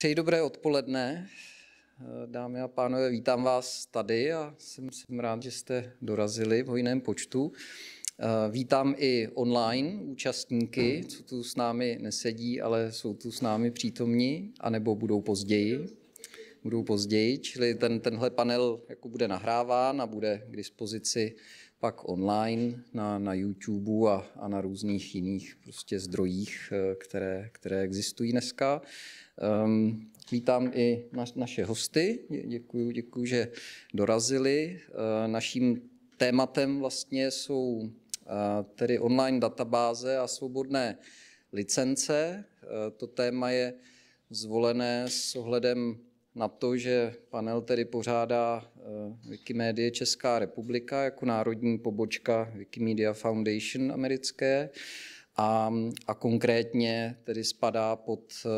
Přeji dobré odpoledne. Eh, dámy a pánové, vítám vás tady a jsem, jsem rád, že jste dorazili v hojném počtu. Eh, vítám i online účastníky, co tu s námi nesedí, ale jsou tu s námi přítomní, anebo budou později. Budou později, čili ten, tenhle panel jako bude nahráván a bude k dispozici pak online na, na YouTube a, a na různých jiných prostě zdrojích, eh, které, které existují dneska. Um, vítám i na, naše hosty. Děkuji, děkuji, že dorazili. Uh, naším tématem vlastně jsou uh, tedy online databáze a svobodné licence. Uh, to téma je zvolené s ohledem na to, že panel tedy pořádá eh, Wikimedia Česká republika jako národní pobočka Wikimedia Foundation americké a, a konkrétně tedy spadá pod uh,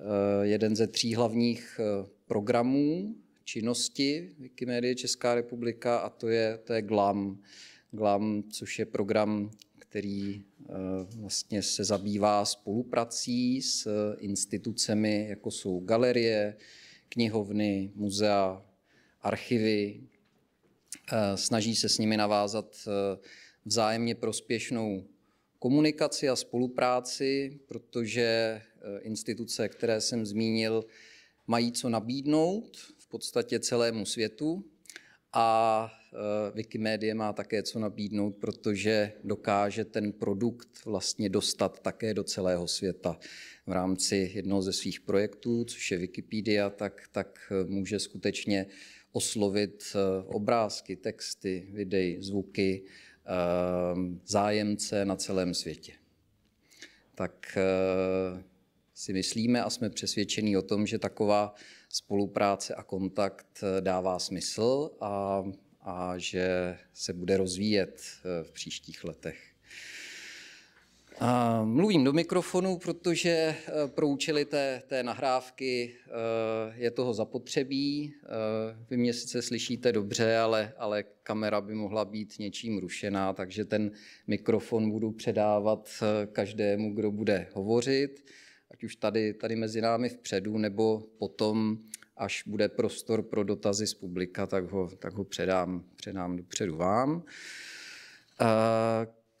Eh, jeden ze tří hlavních eh, programů činnosti Wikimedia Česká republika a to je, to je GLAM. GLAM, což je program, který eh, vlastně se zabývá spoluprací s institucemi, jako jsou galerie, knihovny, muzea, archivy. Snaží se s nimi navázat vzájemně prospěšnou komunikaci a spolupráci, protože eh, instituce, které jsem zmínil, mají co nabídnout v podstatě celému světu a eh, Wikimedie má také co nabídnout, protože dokáže ten produkt vlastně dostat také do celého světa. V rámci jednoho ze svých projektů, což je Wikipedia, tak, tak eh, může skutečně oslovit obrázky, texty, videi, zvuky, Ehm, zájemce na celém světě. Tak eh, si myslíme a jsme přesvědčeni o tom, že taková spolupráce a kontakt eh, dává smysl a, a že se bude rozvíjet eh, v příštích letech mluvím do mikrofonu, protože e, pro účely té, té nahrávky e, je toho zapotřebí. E, vy mě sice slyšíte dobře, ale, ale kamera by mohla být něčím rušená, takže ten mikrofon budu předávat každému, kdo bude hovořit, ať už tady, tady mezi námi vpředu, nebo potom, až bude prostor pro dotazy z publika, tak ho, tak ho předám, předám dopředu vám.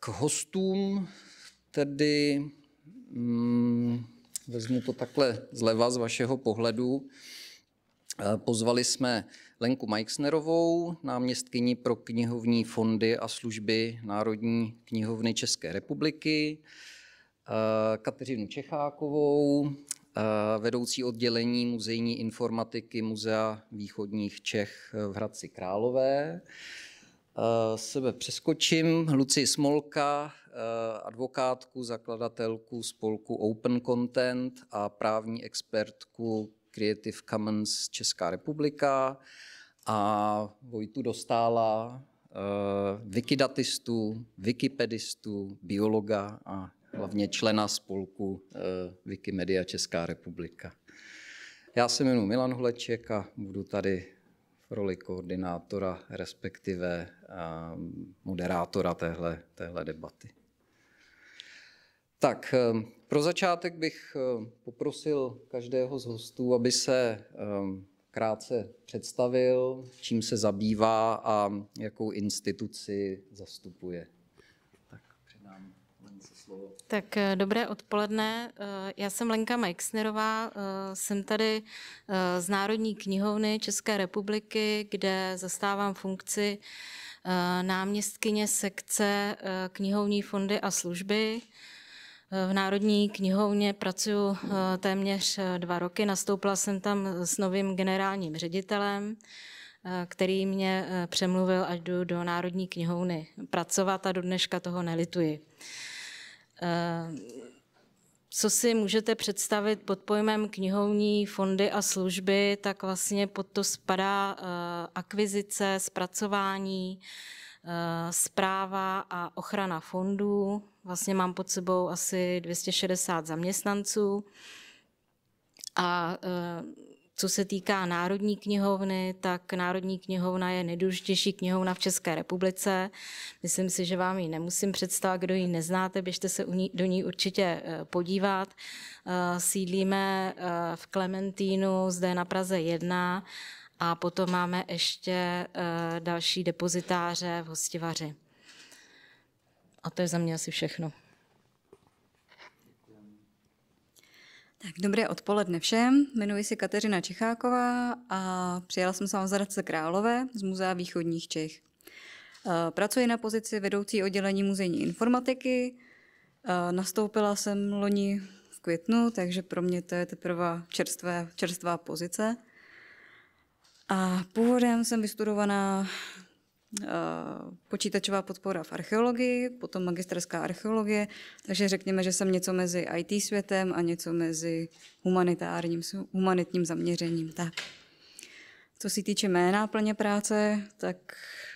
K hostům tedy, mm, vezmu to takhle zleva z vašeho pohledu, eh, Pozvali jsme Lenku Majksnerovou, náměstkyni pro knihovní fondy a služby Národní knihovny České republiky, eh, Kateřinu Čechákovou, eh, vedoucí oddělení muzejní informatiky Muzea východních Čech v Hradci Králové, Eh, sebe přeskočím. Luci Smolka, eh, advokátku, zakladatelku spolku Open Content a právní expertku Creative Commons Česká republika a Vojtu Dostála, wikidatistu, eh, wikipedistu, biologa a hlavně člena spolku Wikimedia Česká republika. Já se jmenuji Milan Huleček a budu tady v roli koordinátora, respektive eh, moderátora téhle, téhle debaty. Tak, eh, pro začátek bych eh, poprosil každého z hostů, aby se krátce představil, čím se zabývá a jakou instituci zastupuje slovo. Tak eh, dobré odpoledne. Eh, já jsem Lenka Meixnerová, eh, jsem tady z Národní knihovny České republiky, kde zastávám funkci náměstkyně sekce knihovní fondy a služby. V Národní knihovně pracuji téměř dva roky. Nastoupila jsem tam s novým generálním ředitelem, který mě přemluvil, ať jdu do Národní knihovny pracovat a do dneška toho nelituji. Eh, co si můžete představit pod pojmem knihovní fondy a služby, tak vlastně pod to spadá eh, akvizice, zpracování, zpráva eh, a ochrana fondů. Vlastně mám pod sebou asi 260 zaměstnanců a co se týká Národní knihovny, tak Národní knihovna je nejdůležitější knihovna v České republice. Myslím si, že vám ji nemusím představit, kdo ji neznáte, běžte se do ní určitě eh, podívat. Eh, sídlíme eh, v Klementínu, zde na Praze 1 a potom máme ještě další depozitáře v Hostivaři. A to je za mě asi všechno. Tak dobré odpoledne všem, jmenuji se Kateřina Čecháková a přijela jsem sama z Králové z Muzea východních Čech. E, pracuji na pozici vedoucí oddělení muzejní informatiky. E, nastoupila jsem loni v květnu, takže pro mě to je teprve čerstvá, čerstvá pozice. A původem jsem vystudovaná Eh, počítačová podpora v archeologii, potom magisterská archeologie, takže řekněme, že jsem něco mezi IT světem a něco mezi humanitárním, humanitním zaměřením. Tak. Co se týče mé náplně práce, tak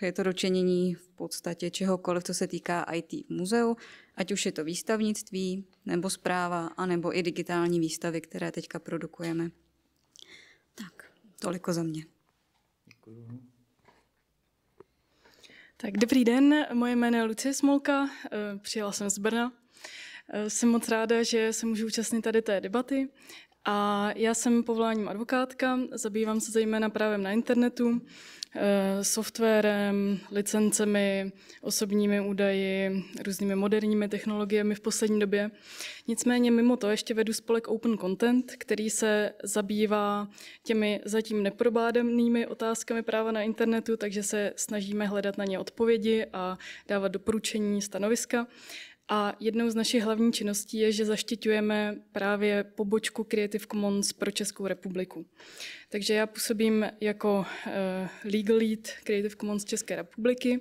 je to dočenění v podstatě čehokoliv, co se týká IT v muzeu, ať už je to výstavnictví, nebo zpráva, anebo i digitální výstavy, které teďka produkujeme. Tak, toliko za mě. Děkuji. Tak dobrý den, moje jméno je Lucie Smolka, eh, přijela jsem z Brna. Eh, jsem moc ráda, že se můžu účastnit tady té debaty. A já jsem povoláním advokátka, zabývám se zejména právem na internetu, eh, softwarem, licencemi, osobními údaji, různými moderními technologiemi v poslední době. Nicméně mimo to ještě vedu spolek Open Content, který se zabývá těmi zatím neprobádanými otázkami práva na internetu, takže se snažíme hledat na ně odpovědi a dávat doporučení, stanoviska. A jednou z našich hlavních činností je, že zaštiťujeme právě pobočku Creative Commons pro Českou republiku. Takže já působím jako eh, legal lead Creative Commons České republiky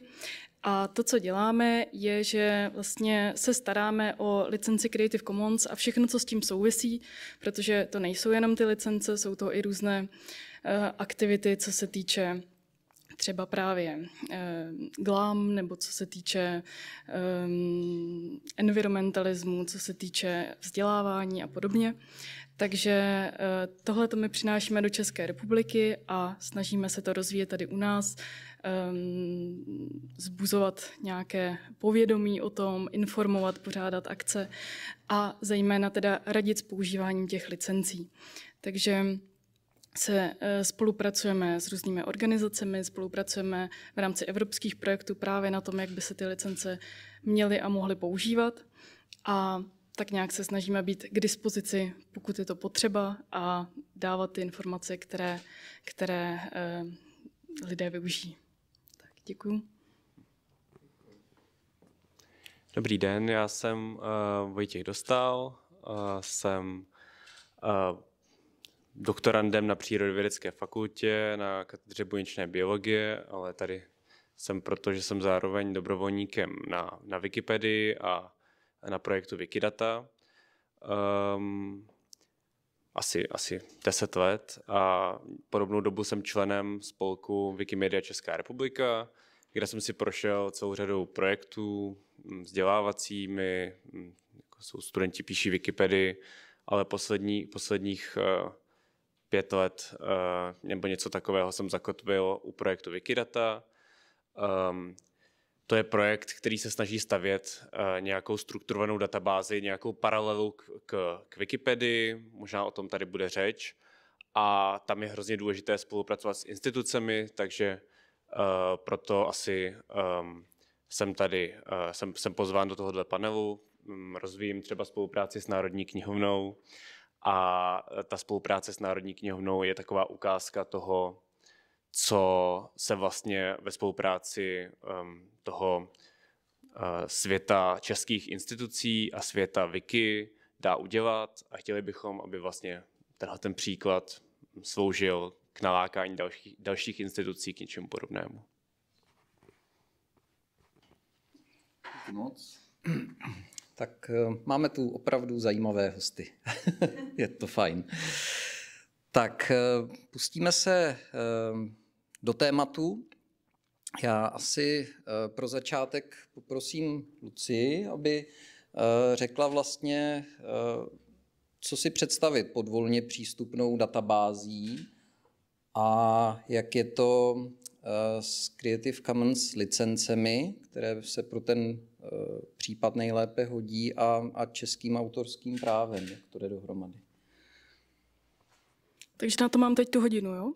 a to, co děláme, je, že vlastně se staráme o licenci Creative Commons a všechno, co s tím souvisí, protože to nejsou jenom ty licence, jsou to i různé eh, aktivity, co se týče třeba právě eh, glam, nebo co se týče eh, environmentalismu, co se týče vzdělávání a podobně. Takže eh, tohle to my přinášíme do České republiky a snažíme se to rozvíjet tady u nás, eh, zbuzovat nějaké povědomí o tom, informovat, pořádat akce a zejména teda radit s používáním těch licencí. Takže se eh, spolupracujeme s různými organizacemi, spolupracujeme v rámci evropských projektů právě na tom, jak by se ty licence měly a mohly používat. A tak nějak se snažíme být k dispozici, pokud je to potřeba, a dávat ty informace, které, které eh, lidé využijí. Tak děkuju. Dobrý den, já jsem uh, Vojtěch Dostal, uh, jsem uh, doktorandem na Přírodovědecké fakultě na katedře buněčné biologie, ale tady jsem proto, že jsem zároveň dobrovolníkem na, na Wikipedii a na projektu Wikidata. Um, asi, asi 10 let a podobnou dobu jsem členem spolku Wikimedia Česká republika, kde jsem si prošel celou řadou projektů mm, vzdělávacími, mm, jako jsou studenti píší Wikipedii, ale poslední, posledních eh, pět let eh, nebo něco takového jsem zakotvil u projektu Wikidata. Ehm, to je projekt, který se snaží stavět eh, nějakou strukturovanou databázi, nějakou paralelu k, k, Wikipedii, možná o tom tady bude řeč. A tam je hrozně důležité spolupracovat s institucemi, takže eh, proto asi ehm, jsem tady, jsem, jsem pozván do tohohle panelu, mm, rozvíjím třeba spolupráci s Národní knihovnou, a eh, ta spolupráce s Národní knihovnou je taková ukázka toho, co se vlastně ve spolupráci um, toho uh, světa českých institucí a světa Wiki dá udělat a chtěli bychom, aby vlastně tenhle ten příklad sloužil k nalákání dalších, dalších institucí k něčemu podobnému. Moc tak eh, máme tu opravdu zajímavé hosty. je to fajn. Tak eh, pustíme se eh, do tématu. Já asi pro začátek poprosím Luci, aby řekla vlastně, co si představit pod volně přístupnou databází a jak je to s Creative Commons licencemi, které se pro ten Eh, případ nejlépe hodí a, a českým autorským právem, jak to jde dohromady. Takže na to mám teď tu hodinu, jo?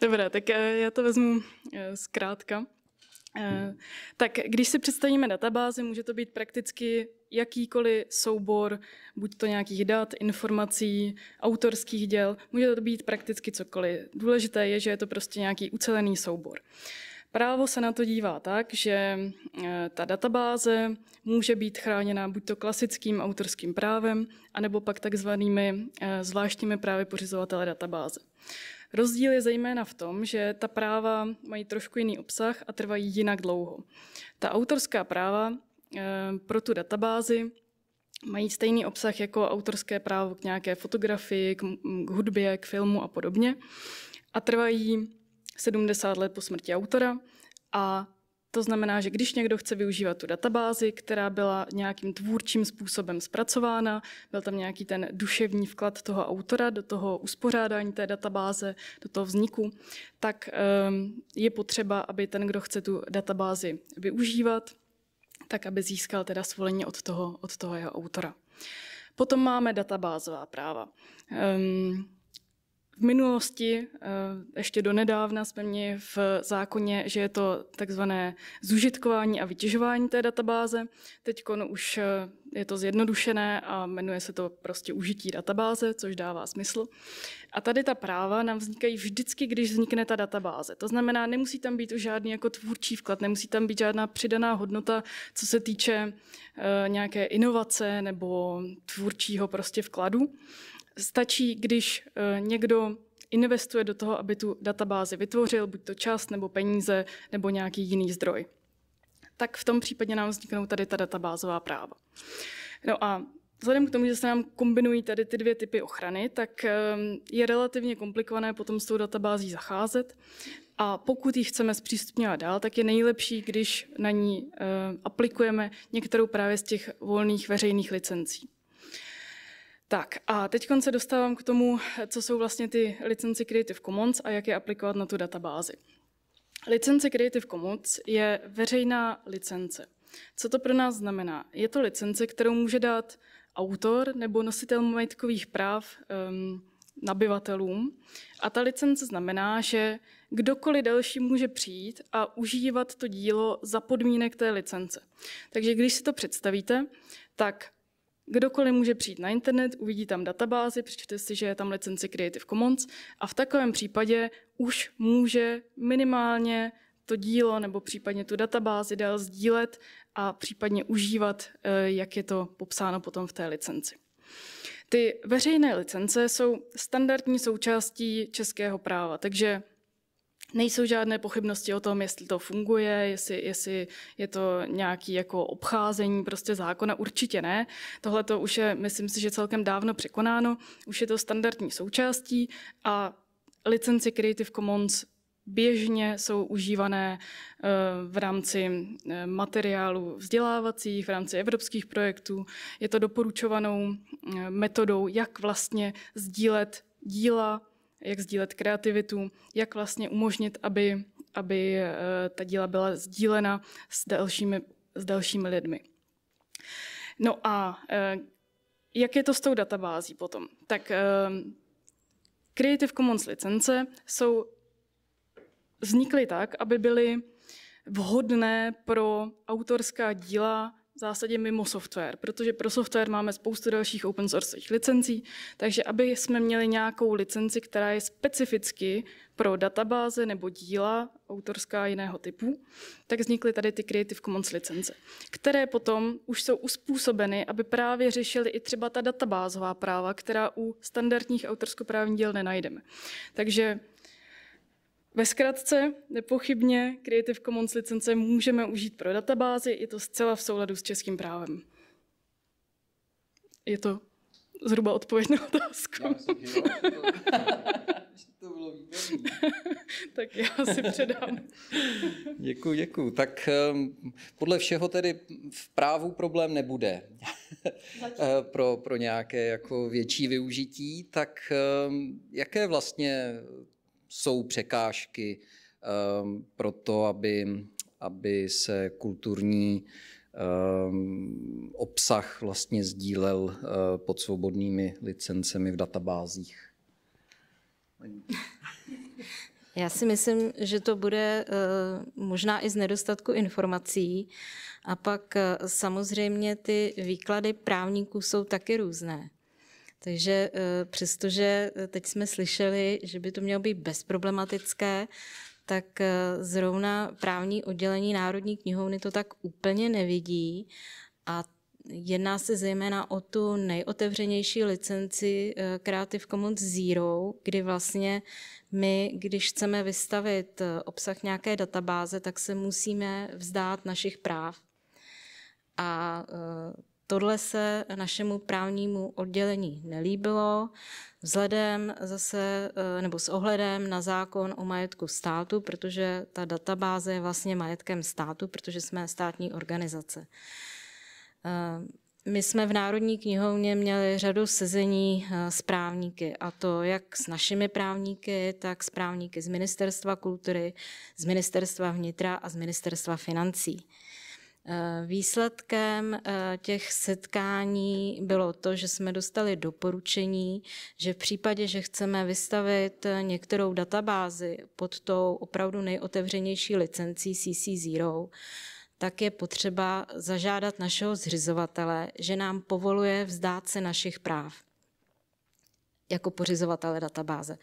Dobrá, tak eh, já to vezmu eh, zkrátka. Tak když si představíme databázi, může to být prakticky jakýkoliv soubor, buď to nějakých dat, informací, autorských děl, může to být prakticky cokoliv. Důležité je, že je to prostě nějaký ucelený soubor. Uh, Právo se na to dívá tak, že eh, ta databáze může být chráněna buď to klasickým autorským právem, anebo pak takzvanými eh, zvláštními právy pořizovatele databáze. Rozdíl je zejména v tom, že ta práva mají trošku jiný obsah a trvají jinak dlouho. Ta autorská práva eh, pro tu databázi mají stejný obsah jako autorské právo k nějaké fotografii, k hudbě, k filmu a podobně a trvají 70 let po smrti autora a to znamená, že když někdo chce využívat tu databázi, která byla nějakým tvůrčím způsobem zpracována, byl tam nějaký ten duševní vklad toho autora do toho uspořádání té databáze, do toho vzniku, tak ehm, je potřeba, aby ten, kdo chce tu databázi využívat, tak aby získal teda svolení od toho, od toho jeho autora. Potom máme databázová práva. Ehm, v minulosti, eh, ještě nedávna, jsme měli v zákoně, že je to takzvané zužitkování a vytěžování té databáze. Teď no, už eh, je to zjednodušené a jmenuje se to prostě užití databáze, což dává smysl. A tady ta práva nám vznikají vždycky, když vznikne ta databáze. To znamená, nemusí tam být už žádný jako tvůrčí vklad, nemusí tam být žádná přidaná hodnota, co se týče eh, nějaké inovace nebo tvůrčího prostě vkladu. Stačí, když eh, někdo investuje do toho, aby tu databázi vytvořil, buď to čas nebo peníze nebo nějaký jiný zdroj. Tak v tom případě nám vzniknou tady ta databázová práva. No a Vzhledem k tomu, že se nám kombinují tady ty dvě typy ochrany, tak ehm, je relativně komplikované potom s tou databází zacházet. A pokud ji chceme zpřístupňovat dál, tak je nejlepší, když na ní eh, aplikujeme některou právě z těch volných veřejných licencí. Tak a teď se dostávám k tomu, co jsou vlastně ty licence Creative Commons a jak je aplikovat na tu databázi. Licence Creative Commons je veřejná licence. Co to pro nás znamená? Je to licence, kterou může dát autor nebo nositel majetkových práv um, nabyvatelům. A ta licence znamená, že kdokoliv další může přijít a užívat to dílo za podmínek té licence. Takže když si to představíte, tak Kdokoliv může přijít na internet, uvidí tam databázi, přečte si, že je tam licence Creative Commons a v takovém případě už může minimálně to dílo nebo případně tu databázi dál sdílet a případně užívat, eh, jak je to popsáno potom v té licenci. Ty veřejné licence jsou standardní součástí českého práva, takže Nejsou žádné pochybnosti o tom, jestli to funguje, jestli, jestli je to nějaký jako obcházení prostě zákona, určitě ne. Tohle to už je, myslím si, že celkem dávno překonáno, už je to standardní součástí a licenci Creative Commons běžně jsou užívané eh, v rámci eh, materiálu vzdělávacích, v rámci evropských projektů. Je to doporučovanou eh, metodou, jak vlastně sdílet díla jak sdílet kreativitu, jak vlastně umožnit, aby, aby eh, ta díla byla sdílena s dalšími, s dalšími lidmi. No a eh, jak je to s tou databází potom? Tak eh, Creative Commons licence jsou vznikly tak, aby byly vhodné pro autorská díla v zásadě mimo software, protože pro software máme spoustu dalších open sourceových licencí, takže aby jsme měli nějakou licenci, která je specificky pro databáze nebo díla autorská jiného typu, tak vznikly tady ty Creative Commons licence, které potom už jsou uspůsobeny, aby právě řešily i třeba ta databázová práva, která u standardních autorskoprávních děl nenajdeme. Takže ve zkratce, nepochybně Creative Commons licence můžeme užít pro databázy, je to zcela v souladu s českým právem. Je to zhruba odpověď na otázku. Já myslím, že jo. to bylo tak já si předám. děkuji, děkuji. Tak um, podle všeho tedy v právu problém nebude eh, pro, pro nějaké jako větší využití. Tak um, jaké vlastně jsou překážky um, pro to, aby, aby se kulturní um, obsah vlastně sdílel uh, pod svobodnými licencemi v databázích. Já si myslím, že to bude eh, možná i z nedostatku informací. A pak eh, samozřejmě ty výklady právníků jsou taky různé. Takže eh, přestože eh, teď jsme slyšeli, že by to mělo být bezproblematické, tak eh, zrovna právní oddělení Národní knihovny to tak úplně nevidí a jedná se zejména o tu nejotevřenější licenci Creative Commons Zero, kdy vlastně my, když chceme vystavit obsah nějaké databáze, tak se musíme vzdát našich práv. A Tohle se našemu právnímu oddělení nelíbilo, vzhledem zase, eh, nebo s ohledem na zákon o majetku státu, protože ta databáze je vlastně majetkem státu, protože jsme státní organizace. Eh, my jsme v Národní knihovně měli řadu sezení eh, s právníky, a to jak s našimi právníky, tak s právníky z Ministerstva kultury, z Ministerstva vnitra a z Ministerstva financí. Eh, výsledkem eh, těch setkání bylo to, že jsme dostali doporučení, že v případě, že chceme vystavit eh, některou databázi pod tou opravdu nejotevřenější licencí CC0, tak je potřeba zažádat našeho zřizovatele, že nám povoluje vzdát se našich práv jako pořizovatele databáze. Uh,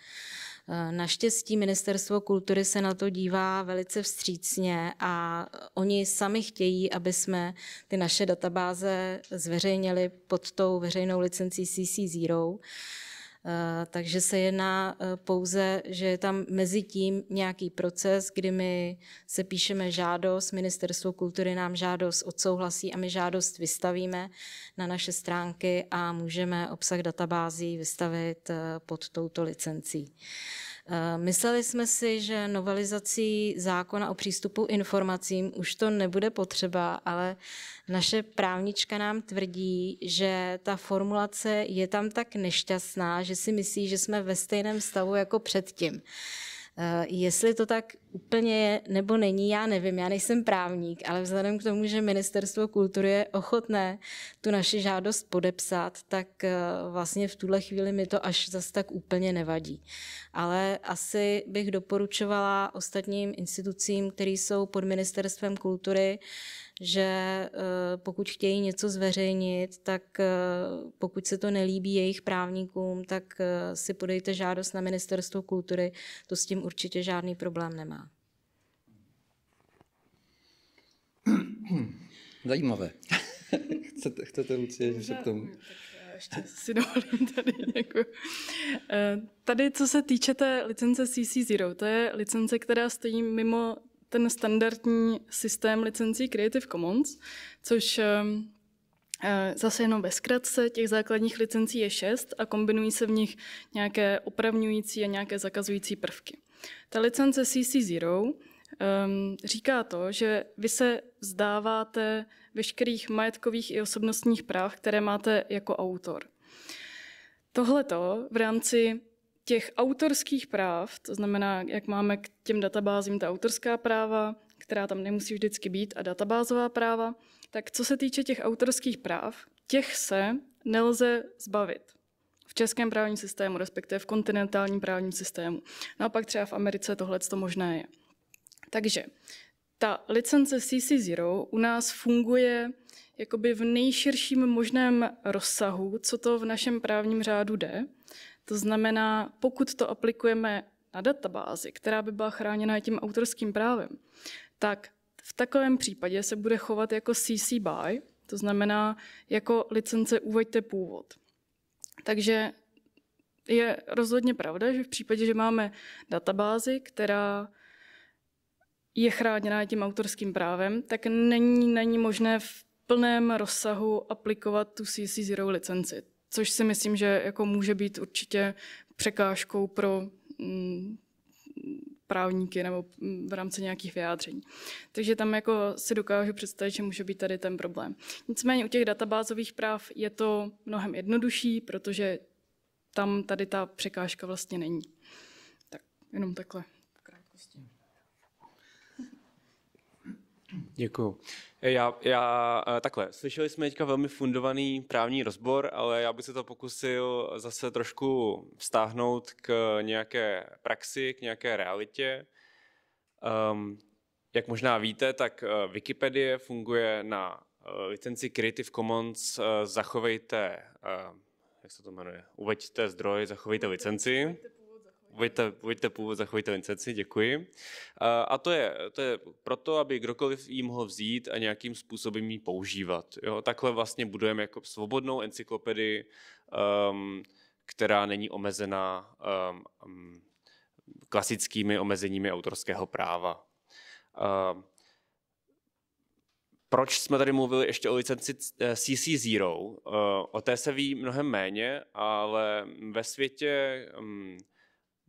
Naštěstí Ministerstvo kultury se na to dívá velice vstřícně a oni sami chtějí, aby jsme ty naše databáze zveřejnili pod tou veřejnou licencí CC Zero. Eh, takže se jedná eh, pouze, že je tam mezi tím nějaký proces, kdy my se píšeme žádost, Ministerstvo kultury nám žádost odsouhlasí a my žádost vystavíme na naše stránky a můžeme obsah databází vystavit eh, pod touto licencí. Eh, mysleli jsme si, že novelizací zákona o přístupu informacím už to nebude potřeba, ale naše právnička nám tvrdí, že ta formulace je tam tak nešťastná, že si myslí, že jsme ve stejném stavu jako předtím. Eh, jestli to tak úplně je nebo není, já nevím, já nejsem právník, ale vzhledem k tomu, že Ministerstvo kultury je ochotné tu naši žádost podepsat, tak eh, vlastně v tuhle chvíli mi to až zas tak úplně nevadí. Ale asi bych doporučovala ostatním institucím, které jsou pod Ministerstvem kultury, že eh, pokud chtějí něco zveřejnit, tak eh, pokud se to nelíbí jejich právníkům, tak eh, si podejte žádost na Ministerstvo kultury, to s tím určitě žádný problém nemá. Zajímavé. chcete, chcete Lucie, se k tomu? ještě si dovolím tady nějakou. Tady, co se týče té licence CC Zero, to je licence, která stojí mimo ten standardní systém licencí Creative Commons, což ehm, eh, Zase jenom ve zkratce, těch základních licencí je šest a kombinují se v nich nějaké opravňující a nějaké zakazující prvky. Ta licence CC0 ehm, říká to, že vy se vzdáváte veškerých majetkových i osobnostních práv, které máte jako autor. Tohle to v rámci těch autorských práv, to znamená, jak máme k těm databázím ta autorská práva, která tam nemusí vždycky být, a databázová práva, tak co se týče těch autorských práv, těch se nelze zbavit v českém právním systému, respektive v kontinentálním právním systému. pak třeba v Americe tohle to možné je. Takže ta licence CC0 u nás funguje jakoby v nejširším možném rozsahu, co to v našem právním řádu jde. To znamená, pokud to aplikujeme na databázi, která by byla chráněna tím autorským právem, tak v takovém případě se bude chovat jako CC BY, to znamená jako licence uveďte původ. Takže je rozhodně pravda, že v případě, že máme databázi, která je chráněná tím autorským právem, tak není není možné v plném rozsahu aplikovat tu CC Zero licenci což si myslím, že jako může být určitě překážkou pro mm, právníky nebo mm, v rámci nějakých vyjádření. Takže tam jako si dokážu představit, že může být tady ten problém. Nicméně u těch databázových práv je to mnohem jednodušší, protože tam tady ta překážka vlastně není. Tak jenom takhle. Děkuji. Já, já eh, takhle, slyšeli jsme teďka velmi fundovaný právní rozbor, ale já bych se to pokusil zase trošku vztáhnout k nějaké praxi, k nějaké realitě. Um, jak možná víte, tak eh, Wikipedie funguje na eh, licenci Creative Commons. Zachovejte, jak se to jmenuje, uveďte zdroj, zachovejte licenci. Vojta, Vojta Původ za Chvojta Vincenci, děkuji. A, a to, je, to je proto, aby kdokoliv ji mohl vzít a nějakým způsobem ji používat. Jo? Takhle vlastně budujeme jako svobodnou encyklopedii, um, která není omezená um, um klasickými omezeními autorského práva. Um, proč jsme tady mluvili ještě o licenci CC eh, Zero? Eh, o té se ví mnohem méně, ale ve světě mm,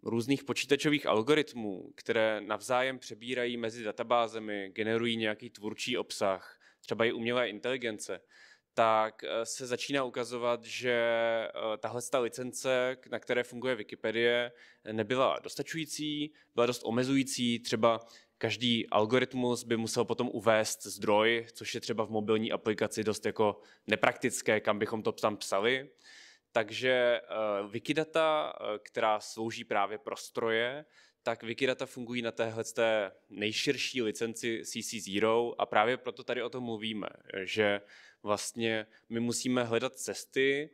různých počítačových algoritmů, které navzájem přebírají mezi databázemi, generují nějaký tvůrčí obsah, třeba i umělé inteligence, tak eh, se začíná ukazovat, že eh, tahle ta licence, na které funguje Wikipedie, nebyla dostačující, byla dost omezující, třeba každý algoritmus by musel potom uvést zdroj, což je třeba v mobilní aplikaci dost jako nepraktické, kam bychom to tam psali. Takže uh, eh, Wikidata, eh, která slouží právě pro stroje, tak Wikidata fungují na téhle té nejširší licenci CC 0 a právě proto tady o tom mluvíme, že vlastně my musíme hledat cesty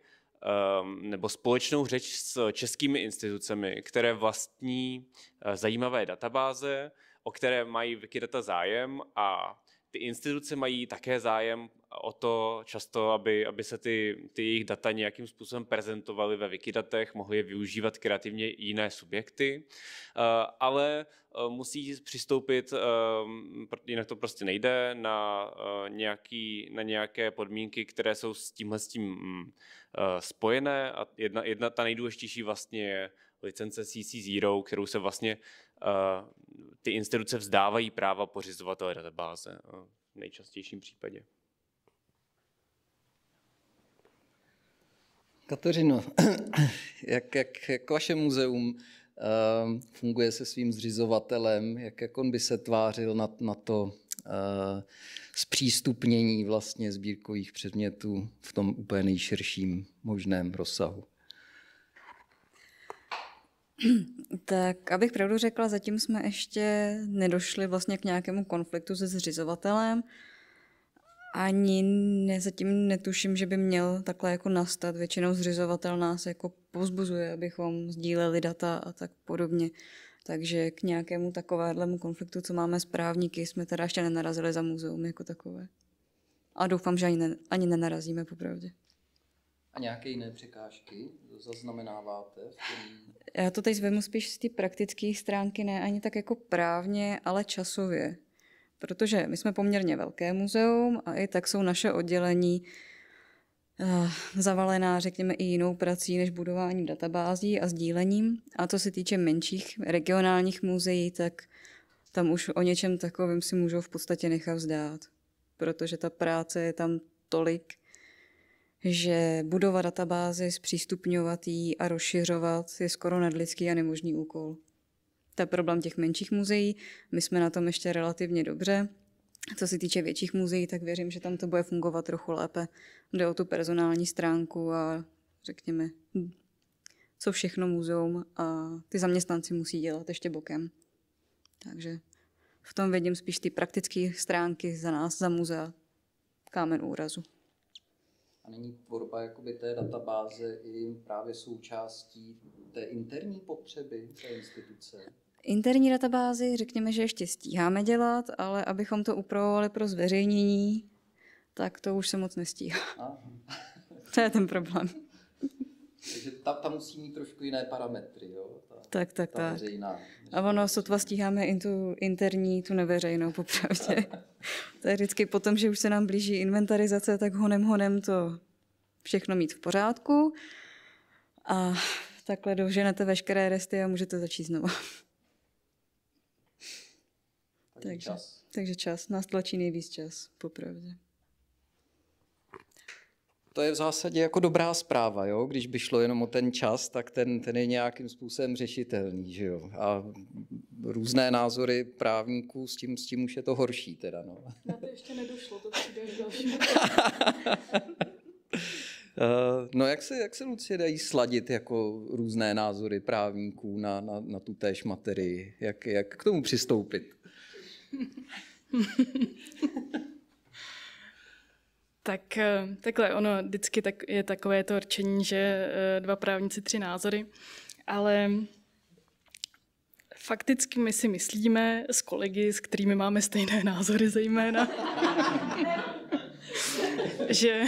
um, nebo společnou řeč s českými institucemi, které vlastní uh, zajímavé databáze, o které mají Wikidata zájem a ty instituce mají také zájem o to často, aby, aby se ty, ty jejich data nějakým způsobem prezentovaly ve Wikidatech, mohly je využívat kreativně jiné subjekty, eh, ale eh, musí přistoupit, eh, jinak to prostě nejde, na, nějaký, na nějaké podmínky, které jsou s tímhle s tím mm, spojené a jedna, jedna ta nejdůležitější vlastně je licence CC Zero, kterou se vlastně Eh, ty instituce vzdávají práva pořizovatele databáze eh, v nejčastějším případě. Kateřino, jak, jak, jak vaše muzeum uh, funguje se svým zřizovatelem, jak, jak on by se tvářil na, na to uh, zpřístupnění vlastně sbírkových předmětů v tom úplně nejširším možném rozsahu? Tak abych pravdu řekla, zatím jsme ještě nedošli vlastně k nějakému konfliktu se zřizovatelem. Ani ne, zatím netuším, že by měl takhle jako nastat. Většinou zřizovatel nás jako pozbuzuje, abychom sdíleli data a tak podobně. Takže k nějakému takovému konfliktu, co máme s právníky, jsme teda ještě nenarazili za muzeum jako takové. A doufám, že ani, ne, ani nenarazíme popravdě. A nějaké jiné překážky zaznamenáváte? Tom... Já to teď vemu spíš z té praktické stránky, ne ani tak jako právně, ale časově. Protože my jsme poměrně velké muzeum a i tak jsou naše oddělení eh, zavalená, řekněme, i jinou prací než budováním databází a sdílením. A co se týče menších regionálních muzeí, tak tam už o něčem takovém si můžou v podstatě nechat vzdát, protože ta práce je tam tolik, že budovat databázy, zpřístupňovat ji a rozšiřovat je skoro nadlidský a nemožný úkol. To je problém těch menších muzeí, my jsme na tom ještě relativně dobře. Co se týče větších muzeí, tak věřím, že tam to bude fungovat trochu lépe. Jde o tu personální stránku a řekněme, co všechno muzeum a ty zaměstnanci musí dělat ještě bokem. Takže v tom vidím spíš ty praktické stránky za nás, za muzea, kámen úrazu. A není tvorba jakoby té databáze i právě součástí té interní potřeby té instituce? Interní databázy řekněme, že ještě stíháme dělat, ale abychom to upravovali pro zveřejnění, tak to už se moc nestíhá. Aha. to je ten problém. Takže tam, tam musí mít trošku jiné parametry, jo? Ta, tak, tak, ta tak. Veřejná, a ono sotva stíháme i tu interní, tu neveřejnou, popravdě. to je vždycky potom, že už se nám blíží inventarizace, tak honem, honem to všechno mít v pořádku. A takhle doženete veškeré resty a můžete začít znovu. takže, čas. takže čas. Nás tlačí nejvíc čas, popravdě. To je v zásadě jako dobrá zpráva, jo? když by šlo jenom o ten čas, tak ten, ten je nějakým způsobem řešitelný. Že jo? A různé názory právníků, s tím, s tím už je to horší. Teda, no. Na to ještě nedošlo, to přijde až další. Eh, no jak se, jak se Lucie dají sladit jako různé názory právníků na, na, na tu též materii? Jak, jak k tomu přistoupit? Tak eh, takhle, ono vždycky tak, je takové to určení, že eh, dva právníci, tři názory, ale fakticky my si myslíme s kolegy, s kterými máme stejné názory zejména, že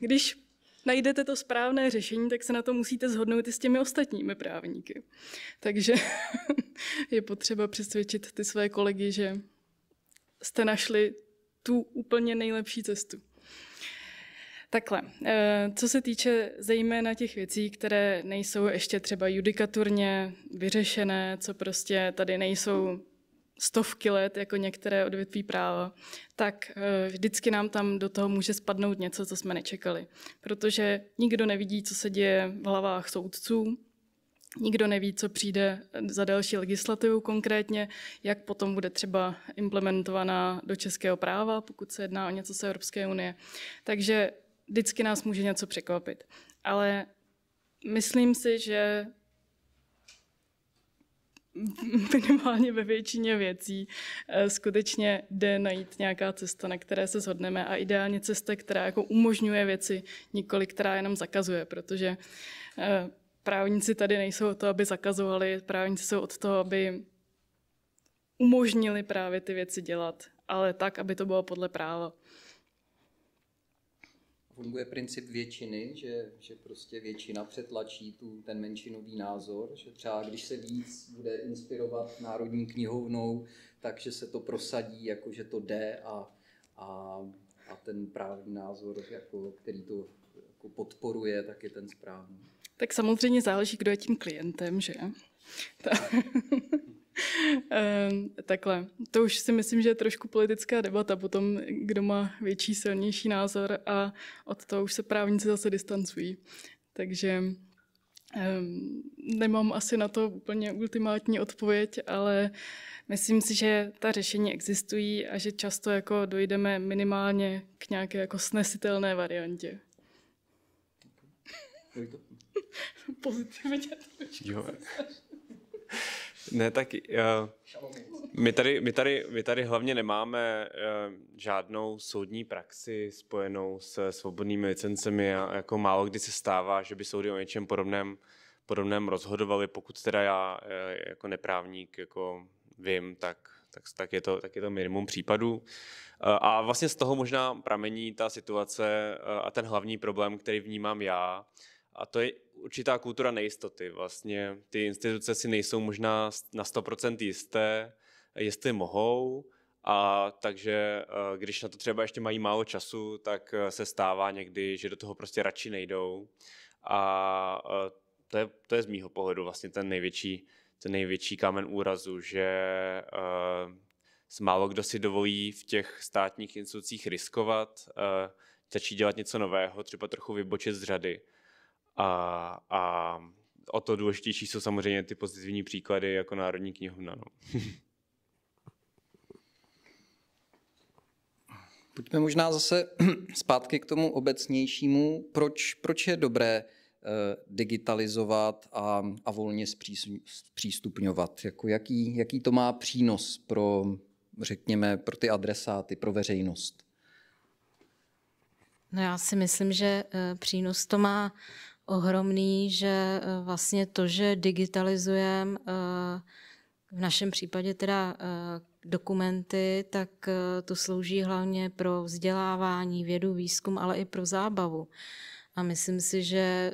když najdete to správné řešení, tak se na to musíte zhodnout i s těmi ostatními právníky. Takže je potřeba přesvědčit ty své kolegy, že jste našli tu úplně nejlepší cestu. Takhle, eh, co se týče zejména těch věcí, které nejsou ještě třeba judikaturně vyřešené, co prostě tady nejsou stovky let, jako některé odvětví práva, tak eh, vždycky nám tam do toho může spadnout něco, co jsme nečekali. Protože nikdo nevidí, co se děje v hlavách soudců, Nikdo neví, co přijde za další legislativu konkrétně, jak potom bude třeba implementovaná do českého práva, pokud se jedná o něco z Evropské unie. Takže vždycky nás může něco překvapit. Ale myslím si, že minimálně ve většině věcí eh, skutečně jde najít nějaká cesta, na které se shodneme a ideálně cesta, která jako umožňuje věci, nikoli která jenom zakazuje, protože eh, právníci tady nejsou o to, aby zakazovali, právníci jsou od toho, aby umožnili právě ty věci dělat, ale tak, aby to bylo podle práva funguje princip většiny, že, že prostě většina přetlačí tu, ten menšinový názor, že třeba když se víc bude inspirovat Národní knihovnou, takže se to prosadí, jako že to jde a, a, a ten právní názor, jako, který to jako podporuje, tak je ten správný. Tak samozřejmě záleží, kdo je tím klientem, že? Ta... Ehm, takhle, to už si myslím, že je trošku politická debata potom, kdo má větší, silnější názor a od toho už se právníci zase distancují. Takže ehm, Nemám asi na to úplně ultimátní odpověď, ale myslím si, že ta řešení existují a že často jako dojdeme minimálně k nějaké jako snesitelné variantě. Pozitivně. Jo. Ne, tak uh, my, tady, my, tady, my tady hlavně nemáme uh, žádnou soudní praxi spojenou se svobodnými licencemi a jako málo kdy se stává, že by soudy o něčem podobném, podobném rozhodovaly. Pokud teda já uh, jako neprávník jako vím, tak, tak, tak, je to, tak je to minimum případů. Uh, a vlastně z toho možná pramení ta situace uh, a ten hlavní problém, který vnímám já, a to je určitá kultura nejistoty. Vlastně ty instituce si nejsou možná na 100% jisté, jestli mohou, a takže eh, když na to třeba ještě mají málo času, tak eh, se stává někdy, že do toho prostě radši nejdou. A eh, to je, to je z mýho pohledu vlastně ten největší, ten největší kámen úrazu, že uh, málo kdo si dovolí v těch státních institucích riskovat, uh, začít dělat něco nového, třeba trochu vybočit z řady. A, a o to důležitější jsou samozřejmě ty pozitivní příklady jako Národní knihovna. No. Pojďme možná zase zpátky k tomu obecnějšímu. Proč, proč je dobré eh, digitalizovat a, a volně zpřístupňovat? Jako jaký, jaký to má přínos pro, řekněme, pro ty adresáty, pro veřejnost? No já si myslím, že eh, přínos to má ohromný, že e, vlastně to, že digitalizujeme e, v našem případě teda e, dokumenty, tak to slouží hlavně pro vzdělávání, vědu, výzkum, ale i pro zábavu. A myslím si, že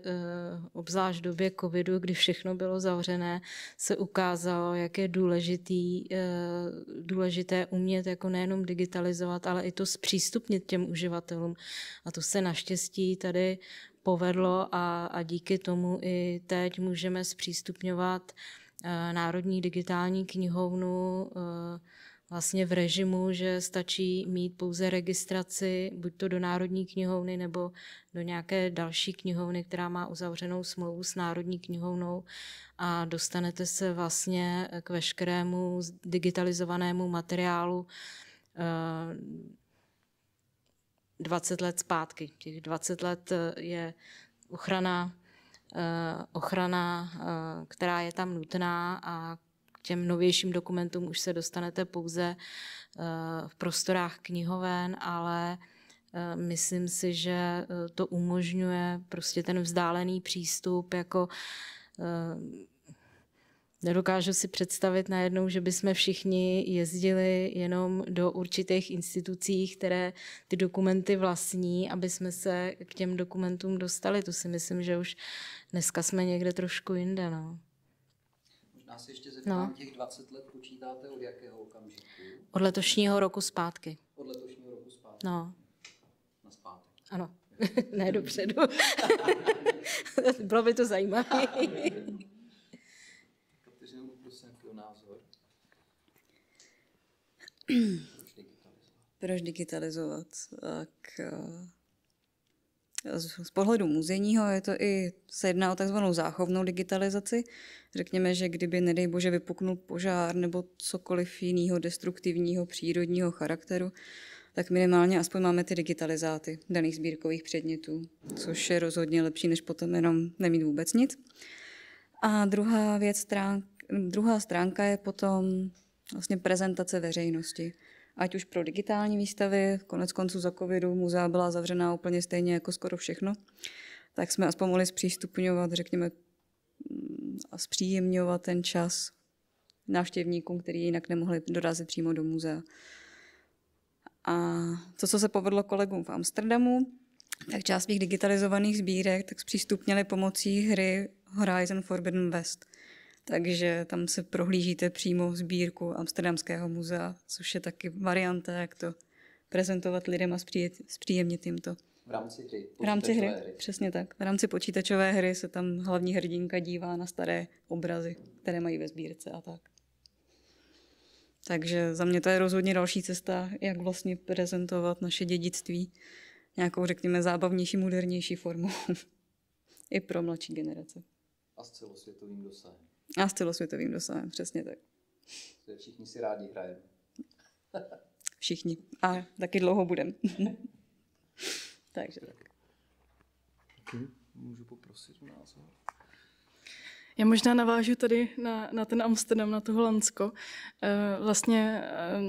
obzvlášť v době covidu, kdy všechno bylo zavřené, se ukázalo, jak je důležitý, důležité umět jako nejenom digitalizovat, ale i to zpřístupnit těm uživatelům. A to se naštěstí tady povedlo a, a díky tomu i teď můžeme zpřístupňovat eh, Národní digitální knihovnu eh, vlastně v režimu, že stačí mít pouze registraci buď to do Národní knihovny nebo do nějaké další knihovny, která má uzavřenou smlouvu s Národní knihovnou a dostanete se vlastně eh, k veškerému digitalizovanému materiálu 20 let zpátky. Těch 20 let eh, je ochrana, eh, ochrana, eh, která je tam nutná a k těm novějším dokumentům už se dostanete pouze v prostorách knihoven, ale myslím si, že to umožňuje prostě ten vzdálený přístup jako Nedokážu si představit najednou, že bychom všichni jezdili jenom do určitých institucí, které ty dokumenty vlastní, aby jsme se k těm dokumentům dostali. To si myslím, že už dneska jsme někde trošku jinde. No. Možná se ještě no. zeptám, no. těch 20 let počítáte od jakého okamžiku? Od letošního roku zpátky. Od letošního roku zpátky. No. Na zpátek. Ano, ne dopředu. Bylo by to zajímavé. Proč digitalizovat? Tak, eh, z pohledu muzejního je to i, se jedná o takzvanou záchovnou digitalizaci. Řekněme, že kdyby, nedej bože, vypuknul požár nebo cokoliv jiného destruktivního přírodního charakteru, tak minimálně aspoň máme ty digitalizáty daných sbírkových předmětů, což je rozhodně lepší, než potom jenom nemít vůbec nic. A druhá věc, stránka, druhá stránka je potom vlastně prezentace veřejnosti. Ať už pro digitální výstavy, konec konců za covidu muzea byla zavřená úplně stejně jako skoro všechno, tak jsme aspoň mohli zpřístupňovat, řekněme, mm, a zpříjemňovat ten čas návštěvníkům, kteří jinak nemohli dorazit přímo do muzea. A to, co se povedlo kolegům v Amsterdamu, tak část svých digitalizovaných sbírek tak zpřístupnili pomocí hry Horizon Forbidden West – takže tam se prohlížíte přímo v sbírku Amsterdamského muzea, což je taky varianta, jak to prezentovat lidem a zpříjemnit jim to. V rámci hry. V rámci hry, hry, přesně tak. V rámci počítačové hry se tam hlavní hrdinka dívá na staré obrazy, které mají ve sbírce a tak. Takže za mě to je rozhodně další cesta, jak vlastně prezentovat naše dědictví nějakou, řekněme, zábavnější, modernější formou. I pro mladší generace. A s celosvětovým dosahem. A s celosvětovým dosahem, přesně tak. Všichni si rádi hrajeme. Všichni. A taky dlouho budem. Takže tak. Můžu poprosit názor? Já možná navážu tady na, na ten Amsterdam, na to Holandsko. Eh, vlastně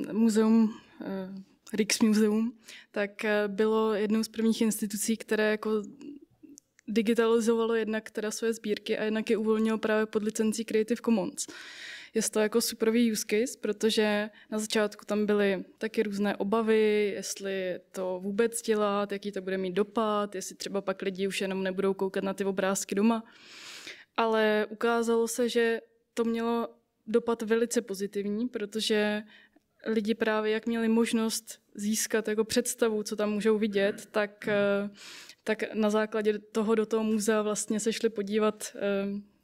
eh, muzeum eh, Rijksmuseum, tak bylo jednou z prvních institucí, které jako digitalizovalo jednak teda své sbírky a jednak je uvolnilo právě pod licencí Creative Commons. Je to jako superový use case, protože na začátku tam byly taky různé obavy, jestli to vůbec dělat, jaký to bude mít dopad, jestli třeba pak lidi už jenom nebudou koukat na ty obrázky doma. Ale ukázalo se, že to mělo dopad velice pozitivní, protože lidi právě, jak měli možnost získat jako představu, co tam můžou vidět, mm. tak, mm. Eh, tak na základě toho do toho muzea vlastně se šli podívat eh,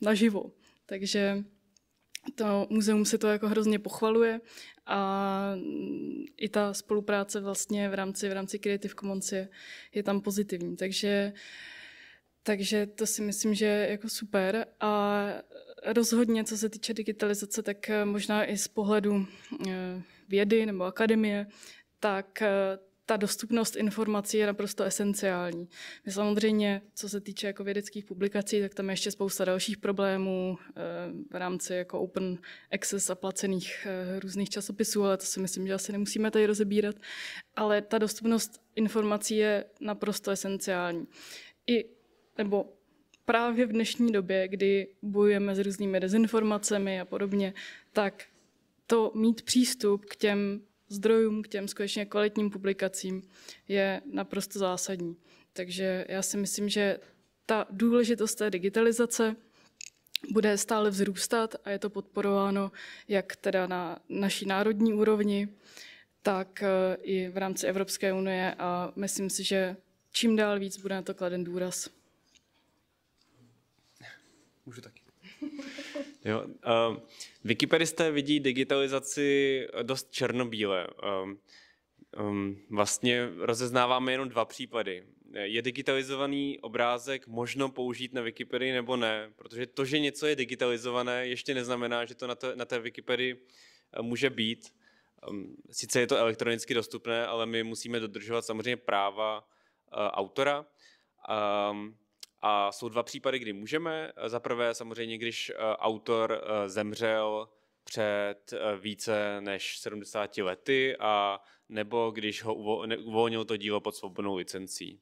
naživo. Takže to muzeum si to jako hrozně pochvaluje a mm, i ta spolupráce vlastně v rámci, v rámci Creative Commons je, je tam pozitivní. Takže, takže to si myslím, že je jako super a rozhodně, co se týče digitalizace, tak eh, možná i z pohledu vědy nebo akademie, tak eh, ta dostupnost informací je naprosto esenciální. My samozřejmě, co se týče jako vědeckých publikací, tak tam je ještě spousta dalších problémů eh, v rámci jako open access a placených eh, různých časopisů, ale to si myslím, že asi nemusíme tady rozebírat. Ale ta dostupnost informací je naprosto esenciální. I, nebo právě v dnešní době, kdy bojujeme s různými dezinformacemi a podobně, tak to mít přístup k těm zdrojům, k těm skutečně kvalitním publikacím je naprosto zásadní. Takže já si myslím, že ta důležitost té digitalizace bude stále vzrůstat a je to podporováno jak teda na naší národní úrovni, tak eh, i v rámci Evropské unie a myslím si, že čím dál víc bude na to kladen důraz. Můžu taky. Jo, uh, Wikipedisté vidí digitalizaci eh, dost černobíle. Uh, um, ehm, vlastně rozeznáváme jenom dva případy. Je digitalizovaný obrázek možno použít na Wikipedii nebo ne? Protože to, že něco je digitalizované, ještě neznamená, že to na, to, na té Wikipedii eh, může být. Um, sice je to elektronicky dostupné, ale my musíme dodržovat samozřejmě práva uh, autora. Um, a jsou dva případy, kdy můžeme. Eh, za prvé samozřejmě, když eh, autor eh, zemřel před více než 70 lety a nebo když ho uvolnil to dílo pod svobodnou licencí.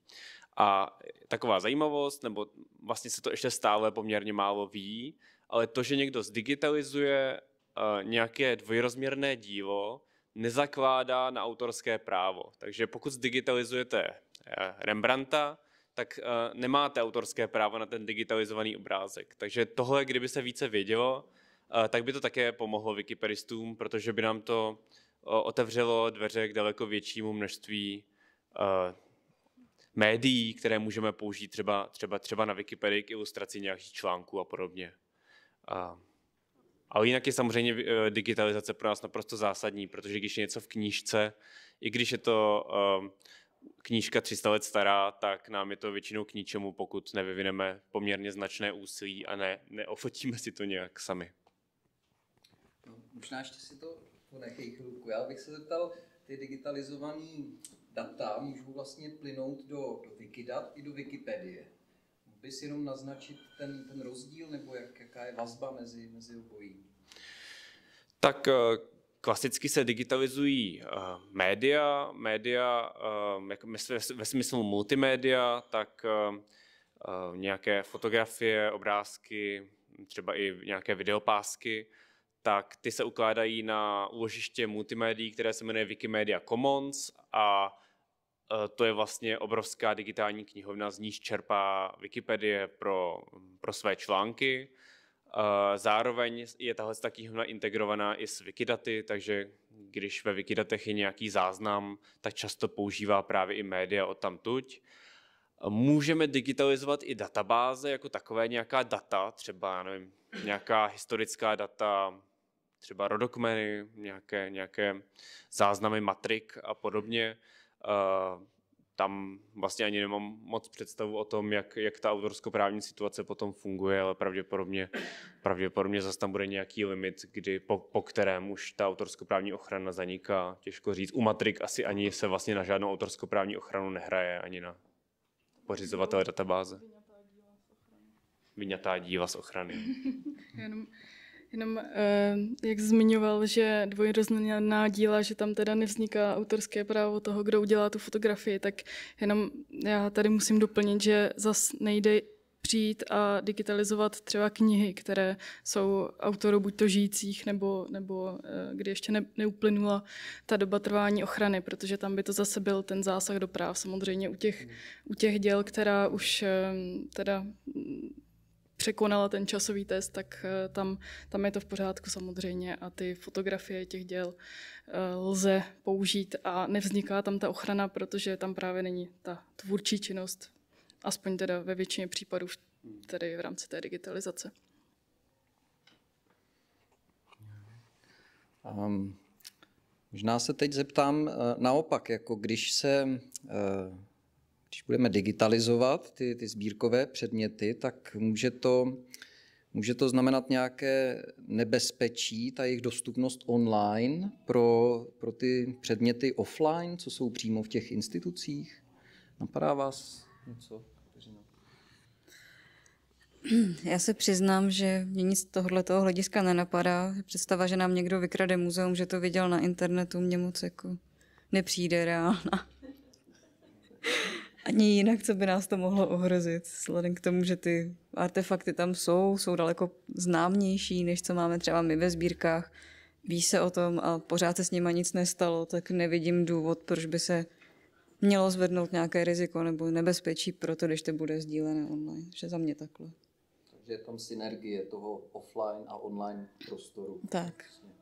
A taková zajímavost, nebo vlastně se to ještě stále poměrně málo ví, ale to, že někdo zdigitalizuje nějaké dvojrozměrné dílo, nezakládá na autorské právo. Takže pokud zdigitalizujete Rembrandta, tak uh, nemáte autorské právo na ten digitalizovaný obrázek. Takže tohle, kdyby se více vědělo, uh, tak by to také pomohlo Wikipedistům, protože by nám to uh, otevřelo dveře k daleko většímu množství uh, médií, které můžeme použít třeba, třeba, třeba na Wikipedii k ilustraci nějakých článků a podobně. Uh, ale jinak je samozřejmě digitalizace pro nás naprosto zásadní, protože když je něco v knížce, i když je to uh, knížka 300 let stará, tak nám je to většinou k ničemu, pokud nevyvineme poměrně značné úsilí a ne, neofotíme si to nějak sami. No, možná ještě si to ponechej chvilku. Já bych se zeptal, ty digitalizované data můžou vlastně plynout do, do Wikidat i do Wikipedie. Můžu bys jenom naznačit ten, ten rozdíl, nebo jak, jaká je vazba mezi, mezi obojí? Tak eh, Klasicky se digitalizují uh, média, média uh, eh, jako ve, ve smyslu multimédia, tak uh, nějaké fotografie, obrázky, třeba i nějaké videopásky, tak ty se ukládají na úložiště multimédií, které se jmenuje Wikimedia Commons a to je vlastně obrovská digitální knihovna, z níž čerpá Wikipedie pro, pro své články. Zároveň je tahle knihovna integrovaná i s Wikidaty, takže když ve Wikidatech je nějaký záznam, tak často používá právě i média od tamtuť. Můžeme digitalizovat i databáze jako takové, nějaká data, třeba nevím, nějaká historická data, třeba rodokmeny, nějaké, nějaké záznamy matrik a podobně. Uh, tam vlastně ani nemám moc představu o tom, jak, jak ta autorskoprávní situace potom funguje, ale pravděpodobně, pravděpodobně zase tam bude nějaký limit, kdy po, po kterém už ta autorskoprávní ochrana zaniká. Těžko říct. U Matrix asi ani se vlastně na žádnou autorskoprávní ochranu nehraje, ani na pořizovatele databáze. Vyňatá díla z ochrany. Jenom Jenom, eh, jak zmiňoval, že dvojrozměrná díla, že tam teda nevzniká autorské právo toho, kdo udělá tu fotografii, tak jenom já tady musím doplnit, že zas nejde přijít a digitalizovat třeba knihy, které jsou autorů buď to žijících, nebo, nebo eh, kdy ještě ne, neuplynula ta doba trvání ochrany, protože tam by to zase byl ten zásah do práv samozřejmě u těch, u těch děl, která už eh, teda překonala ten časový test, tak eh, tam, tam je to v pořádku samozřejmě a ty fotografie těch děl eh, lze použít a nevzniká tam ta ochrana, protože tam právě není ta tvůrčí činnost, aspoň teda ve většině případů tedy v rámci té digitalizace. Um, možná se teď zeptám eh, naopak, jako když se uh, když budeme digitalizovat ty, ty sbírkové předměty, tak může to, může to znamenat nějaké nebezpečí, ta jejich dostupnost online pro, pro ty předměty offline, co jsou přímo v těch institucích? Napadá vás něco? Já se přiznám, že mě nic tohle toho hlediska nenapadá. Představa, že nám někdo vykrade muzeum, že to viděl na internetu, mě moc jako nepřijde reálna ani jinak, co by nás to mohlo ohrozit, vzhledem k tomu, že ty artefakty tam jsou, jsou daleko známější, než co máme třeba my ve sbírkách. Ví se o tom a pořád se s nima nic nestalo, tak nevidím důvod, proč by se mělo zvednout nějaké riziko nebo nebezpečí pro to, když to bude sdílené online. Že za mě takhle. Takže je tam synergie toho offline a online prostoru. Tak. Vlastně.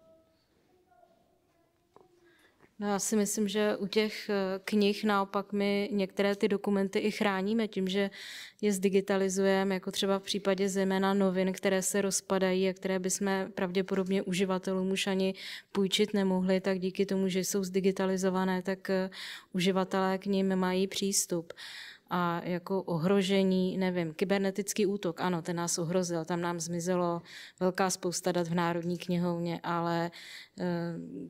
No já si myslím, že u těch eh, knih naopak my některé ty dokumenty i chráníme tím, že je zdigitalizujeme, jako třeba v případě zejména novin, které se rozpadají a které bychom pravděpodobně uživatelům už ani půjčit nemohli, tak díky tomu, že jsou zdigitalizované, tak eh, uživatelé k ním mají přístup. Uh, a jako ohrožení, nevím, kybernetický útok, ano, ten nás ohrozil, tam nám zmizelo velká spousta dat v Národní knihovně, ale eh,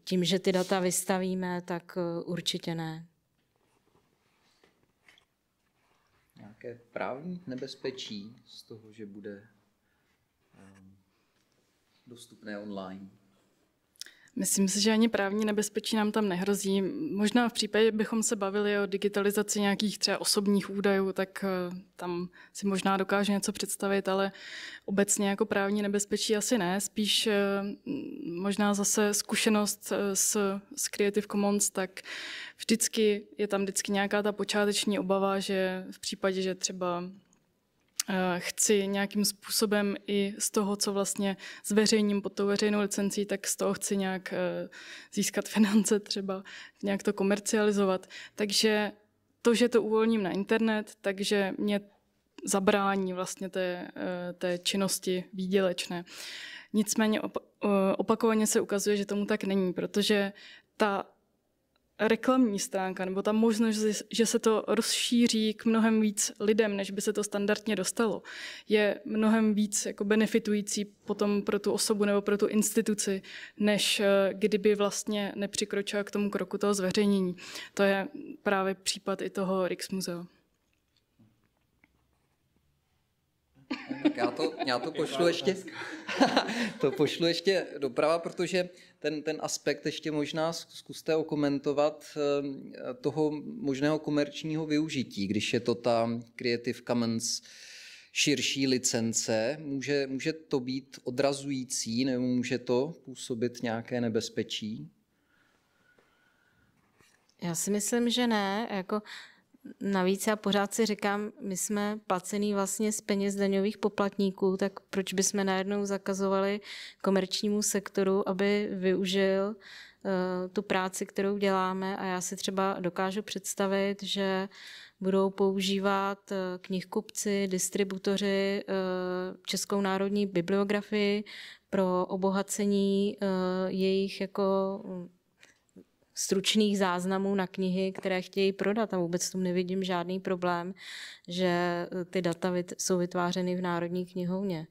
tím, že ty data vystavíme, tak eh, určitě ne. Nějaké právní nebezpečí z toho, že bude ehm, dostupné online? Myslím si, že ani právní nebezpečí nám tam nehrozí. Možná v případě bychom se bavili o digitalizaci nějakých třeba osobních údajů, tak eh, tam si možná dokáže něco představit, ale obecně jako právní nebezpečí asi ne. Spíš eh, možná zase zkušenost eh, s, s Creative Commons, tak vždycky je tam vždycky nějaká ta počáteční obava, že v případě, že třeba Eh, chci nějakým způsobem i z toho, co vlastně zveřejním pod tou veřejnou licencí, tak z toho chci nějak eh, získat finance třeba, nějak to komercializovat. Takže to, že to uvolním na internet, takže mě zabrání vlastně té, eh, té činnosti výdělečné. Nicméně opakovaně se ukazuje, že tomu tak není, protože ta reklamní stránka nebo ta možnost, že se to rozšíří k mnohem víc lidem, než by se to standardně dostalo, je mnohem víc jako benefitující potom pro tu osobu nebo pro tu instituci, než eh, kdyby vlastně nepřikročila k tomu kroku toho zveřejnění. To je právě případ i toho Rixmuzea. Já to, já to pošlu ještě, to pošlu ještě doprava, protože ten, ten aspekt ještě možná zkuste okomentovat eh, toho možného komerčního využití, když je to ta Creative Commons širší licence, může, může to být odrazující nebo může to působit nějaké nebezpečí? Já si myslím, že ne. Jako, Navíc já pořád si říkám, my jsme placený vlastně z peněz daňových poplatníků, tak proč bychom najednou zakazovali komerčnímu sektoru, aby využil eh, tu práci, kterou děláme a já si třeba dokážu představit, že budou používat eh, knihkupci, distributoři eh, Českou národní bibliografii pro obohacení jejich jako stručných záznamů na knihy, které chtějí prodat a vůbec tomu nevidím žádný problém, že eh, ty data jsou vytvářeny v Národní knihovně.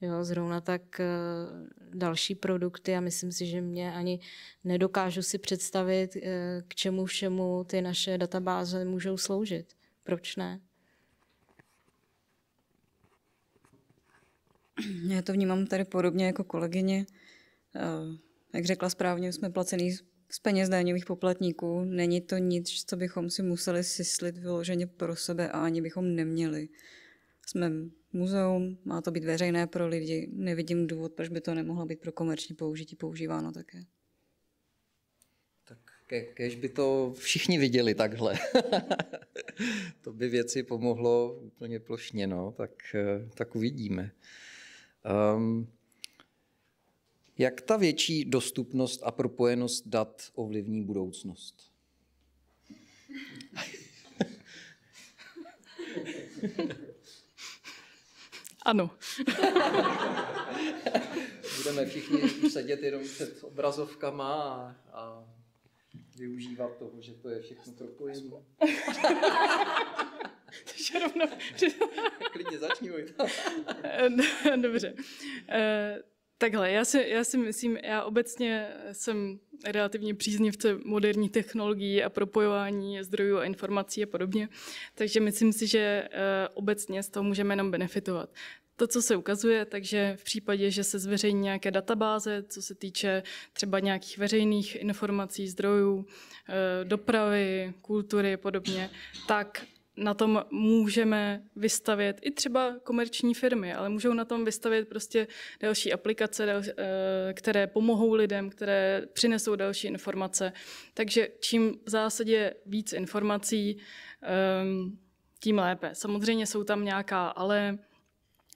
Jo, zrovna tak eh, další produkty a myslím si, že mě ani nedokážu si představit, eh, k čemu všemu ty naše databáze můžou sloužit. Proč ne? Já to vnímám tady podobně jako kolegyně. Jak řekla správně, jsme placený z peněz daňových poplatníků. Není to nic, co bychom si museli syslit vyloženě pro sebe a ani bychom neměli. Jsme muzeum, má to být veřejné pro lidi. Nevidím důvod, proč by to nemohlo být pro komerční použití používáno také. Tak ke, kež by to všichni viděli takhle. to by věci pomohlo úplně plošně, no. Tak, eh, tak uvidíme. Um, jak ta větší dostupnost a propojenost dat ovlivní budoucnost? Ano. Budeme všichni sedět jenom před obrazovkama a, a využívat toho, že to je všechno propojené. Takže rovnou... Klidně začni, Dobře. Eh, Takhle, já si, já si myslím, já obecně jsem relativně příznivce moderní technologií a propojování zdrojů a informací a podobně, takže myslím si, že eh, obecně z toho můžeme jenom benefitovat to, co se ukazuje, takže v případě, že se zveřejní nějaké databáze, co se týče třeba nějakých veřejných informací, zdrojů, eh, dopravy, kultury a podobně, tak na tom můžeme vystavět i třeba komerční firmy, ale můžou na tom vystavět prostě další aplikace, eh, které pomohou lidem, které přinesou další informace. Takže čím v zásadě víc informací, ehm, tím lépe. Samozřejmě jsou tam nějaká ale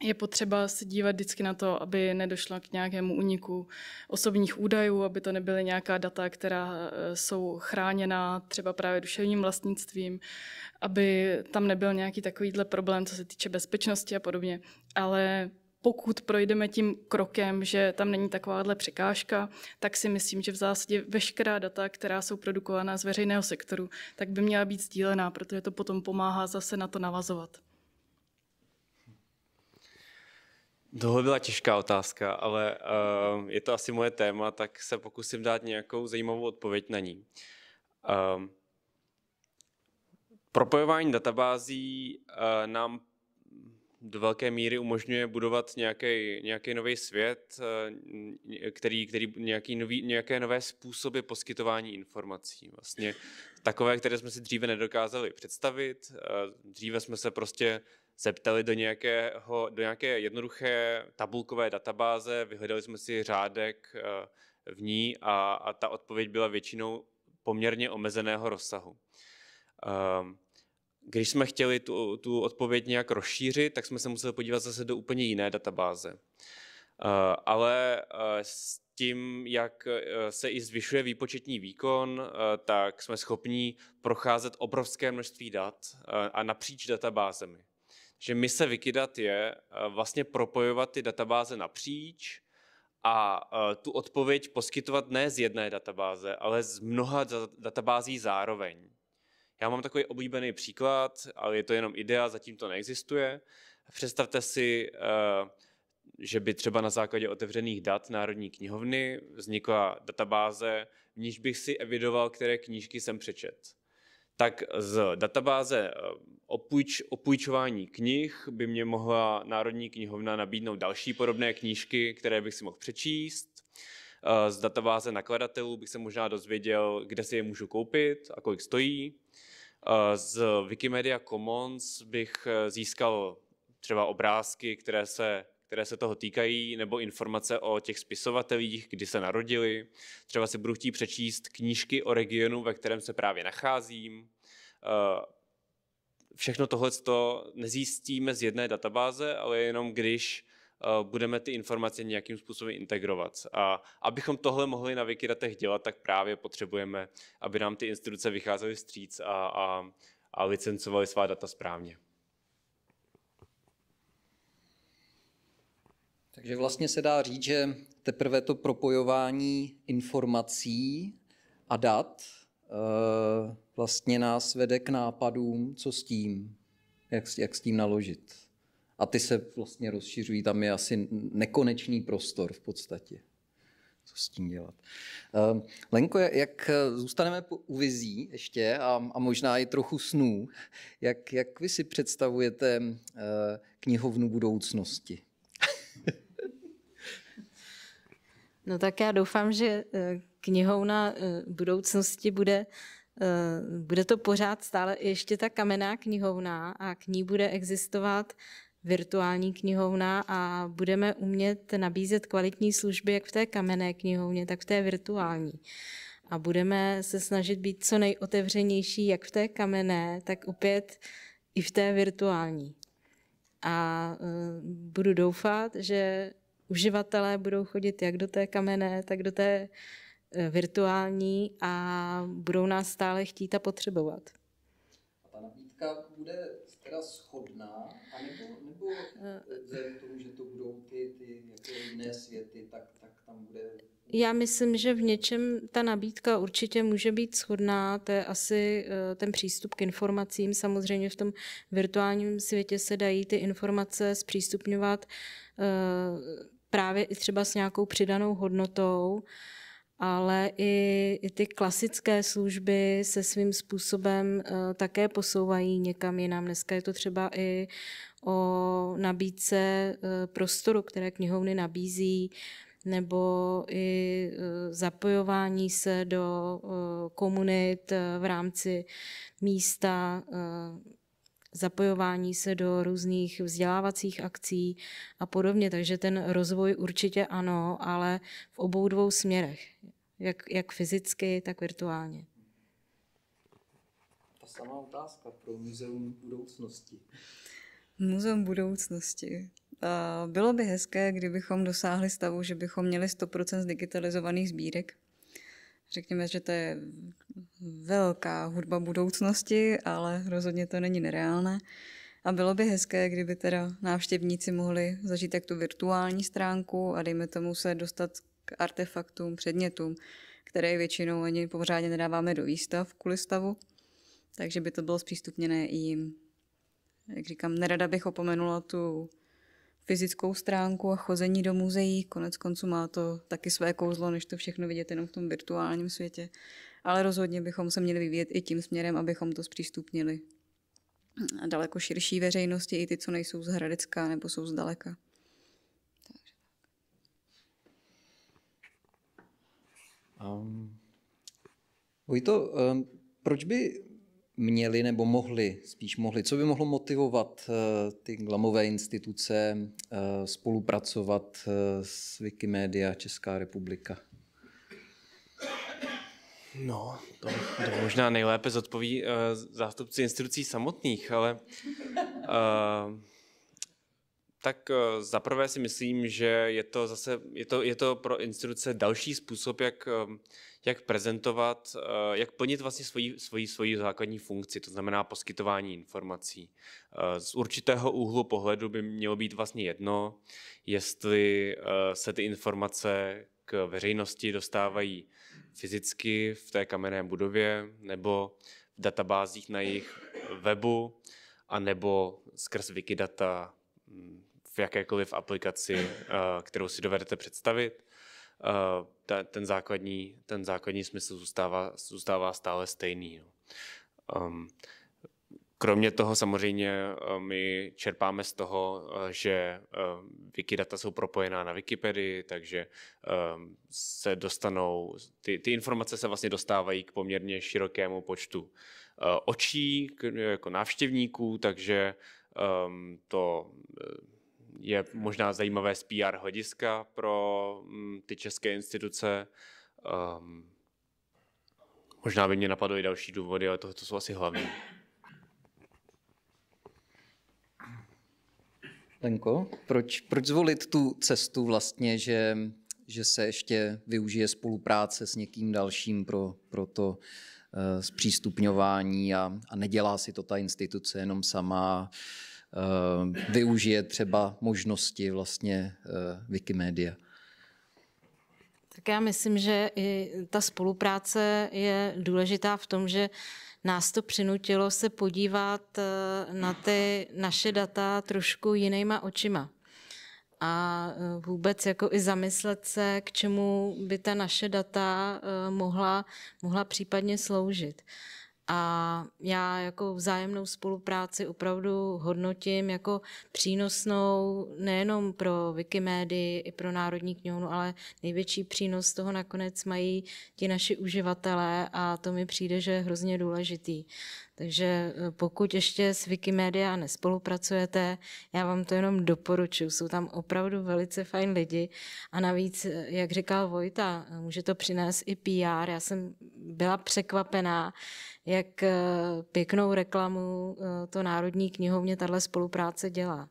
je potřeba se dívat vždycky na to, aby nedošlo k nějakému uniku osobních údajů, aby to nebyly nějaká data, která eh, jsou chráněná třeba právě duševním vlastnictvím, aby tam nebyl nějaký takovýhle problém, co se týče bezpečnosti a podobně. Ale pokud projdeme tím krokem, že tam není takováhle překážka, tak si myslím, že v zásadě veškerá data, která jsou produkovaná z veřejného sektoru, tak by měla být sdílená, protože to potom pomáhá zase na to navazovat. Tohle byla těžká otázka, ale uh, je to asi moje téma, tak se pokusím dát nějakou zajímavou odpověď na ní. Uh, propojování databází uh, nám do velké míry umožňuje budovat nějaký, nějaký nový svět, eh, který, který nějaký nový, nějaké nové způsoby poskytování informací. Vlastně takové, které jsme si dříve nedokázali představit. Dříve jsme se prostě zeptali do, nějakého, do nějaké jednoduché tabulkové databáze, vyhledali jsme si řádek eh, v ní a, a ta odpověď byla většinou poměrně omezeného rozsahu. Ehm, když jsme chtěli tu, tu odpověď nějak rozšířit, tak jsme se museli podívat zase do úplně jiné databáze. Eh, ale eh, s tím, jak se i zvyšuje výpočetní výkon, tak jsme schopni procházet obrovské množství dat a napříč databázemi že mise Wikidat je eh, vlastně propojovat ty databáze napříč a eh, tu odpověď poskytovat ne z jedné databáze, ale z mnoha databází zároveň. Já mám takový oblíbený příklad, ale je to jenom idea, zatím to neexistuje. Představte si, eh, že by třeba na základě otevřených dat Národní knihovny vznikla databáze, v níž bych si evidoval, které knížky jsem přečet tak z databáze eh, opůjč, opůjčování knih by mě mohla Národní knihovna nabídnout další podobné knížky, které bych si mohl přečíst. Eh, z databáze nakladatelů bych se možná dozvěděl, kde si je můžu koupit a kolik stojí. Eh, z Wikimedia Commons bych získal třeba obrázky, které se které se toho týkají, nebo informace o těch spisovatelích, kdy se narodili. Třeba si budu chtít přečíst knížky o regionu, ve kterém se právě nacházím. Eh, všechno tohle nezjistíme z jedné databáze, ale jenom když eh, budeme ty informace nějakým způsobem integrovat. A abychom tohle mohli na Wikidatech dělat, tak právě potřebujeme, aby nám ty instituce vycházely vstříc a, a, a licencovaly svá data správně. Takže vlastně se dá říct, že teprve to propojování informací a dat eh, vlastně nás vede k nápadům, co s tím, jak, jak s tím naložit. A ty se vlastně rozšiřují, tam je asi nekonečný prostor v podstatě. Co s tím dělat? Ehm, Lenko, jak eh, zůstaneme u vizí ještě a, a možná i trochu snů, jak, jak vy si představujete eh, knihovnu budoucnosti? No tak já doufám, že eh, knihou na eh, budoucnosti bude, eh, bude to pořád stále ještě ta kamenná knihovna a k ní bude existovat virtuální knihovna a budeme umět nabízet kvalitní služby jak v té kamenné knihovně, tak v té virtuální. A budeme se snažit být co nejotevřenější jak v té kamenné, tak opět i v té virtuální. A budu doufat, že uživatelé budou chodit jak do té kamenné, tak do té e, virtuální a budou nás stále chtít a potřebovat. A ta nabídka bude teda schodná, anebo, nebo e, vzhledem k tomu, že to budou ty, ty jako jiné světy, tak, tak tam bude... Já myslím, že v něčem ta nabídka určitě může být shodná, to je asi e, ten přístup k informacím. Samozřejmě v tom virtuálním světě se dají ty informace zpřístupňovat právě i třeba s nějakou přidanou hodnotou, ale i, i ty klasické služby se svým způsobem uh, také posouvají někam jinam. Dneska je to třeba i o nabídce uh, prostoru, které knihovny nabízí, nebo i eh, zapojování se do komunit v rámci místa, zapojování se do různých vzdělávacích akcí a podobně. Takže ten rozvoj určitě ano, ale v obou dvou směrech, jak, jak fyzicky, tak virtuálně. Ta samá otázka pro muzeum budoucnosti. Muzeum budoucnosti. Bylo by hezké, kdybychom dosáhli stavu, že bychom měli 100% digitalizovaných sbírek, řekněme, že to je velká hudba budoucnosti, ale rozhodně to není nereálné. A bylo by hezké, kdyby teda návštěvníci mohli zažít jak tu virtuální stránku a dejme tomu se dostat k artefaktům, předmětům, které většinou ani pořádně nedáváme do výstav kvůli stavu. Takže by to bylo zpřístupněné i jim. Jak říkám, nerada bych opomenula tu fyzickou stránku a chození do muzeí. Konec konců má to taky své kouzlo, než to všechno vidět jenom v tom virtuálním světě. Ale rozhodně bychom se měli vyvíjet i tím směrem, abychom to zpřístupnili a daleko širší veřejnosti, i ty, co nejsou z Hradecka nebo jsou zdaleka. Um, Vojto, um, proč by měli nebo mohli, spíš mohli, co by mohlo motivovat eh, ty glamové instituce eh, spolupracovat eh, s Wikimedia Česká republika? No, to, to možná nejlépe zodpoví uh, zástupci institucí samotných, ale uh, tak eh, zaprvé si myslím, že je to zase je to, je to pro instituce další způsob, jak, eh, jak prezentovat, eh, jak plnit vlastně svoji, svoji, svoji základní funkci, to znamená poskytování informací. Z určitého úhlu pohledu by mělo být vlastně jedno, jestli se ty informace k veřejnosti dostávají fyzicky v té kamenné budově nebo v databázích na jejich webu, anebo skrz Wikidata hm, v jakékoliv aplikaci, eh, kterou si dovedete představit. Eh, ten základní, ten základní smysl zůstává, zůstává stále stejný. No. Ehm, kromě toho samozřejmě eh, my čerpáme z toho, že Wikidata jsou propojená na Wikipedii, takže ehm, se dostanou, ty, ty informace se vlastně dostávají k poměrně širokému počtu očí, jako návštěvníků, takže ehm, to je možná zajímavé z PR hlediska pro mm, ty české instituce. Um, možná by mě napadly i další důvody, ale to, to jsou asi hlavní. Lenko, proč, proč zvolit tu cestu vlastně, že, že se ještě využije spolupráce s někým dalším pro, pro to uh, zpřístupňování a, a nedělá si to ta instituce jenom sama? Uh, Eh, využije třeba možnosti vlastně eh, Wikimedia. Tak já myslím, že i ta spolupráce je důležitá v tom, že nás to přinutilo se podívat eh, na ty naše data trošku jinýma očima. A vůbec jako i zamyslet se, k čemu by ta naše data mohla, mohla případně sloužit. A já jako vzájemnou spolupráci opravdu hodnotím jako přínosnou nejenom pro Wikimedii i pro Národní knihovnu, ale největší přínos toho nakonec mají ti naši uživatelé a to mi přijde, že je hrozně důležitý. Takže eh, pokud ještě s Wikimedia nespolupracujete, já vám to jenom doporučuji. Jsou tam opravdu velice fajn lidi a navíc, eh, jak říkal Vojta, eh, může to přinést i PR. Já jsem byla překvapená, jak pěknou reklamu to Národní knihovně tahle spolupráce dělá.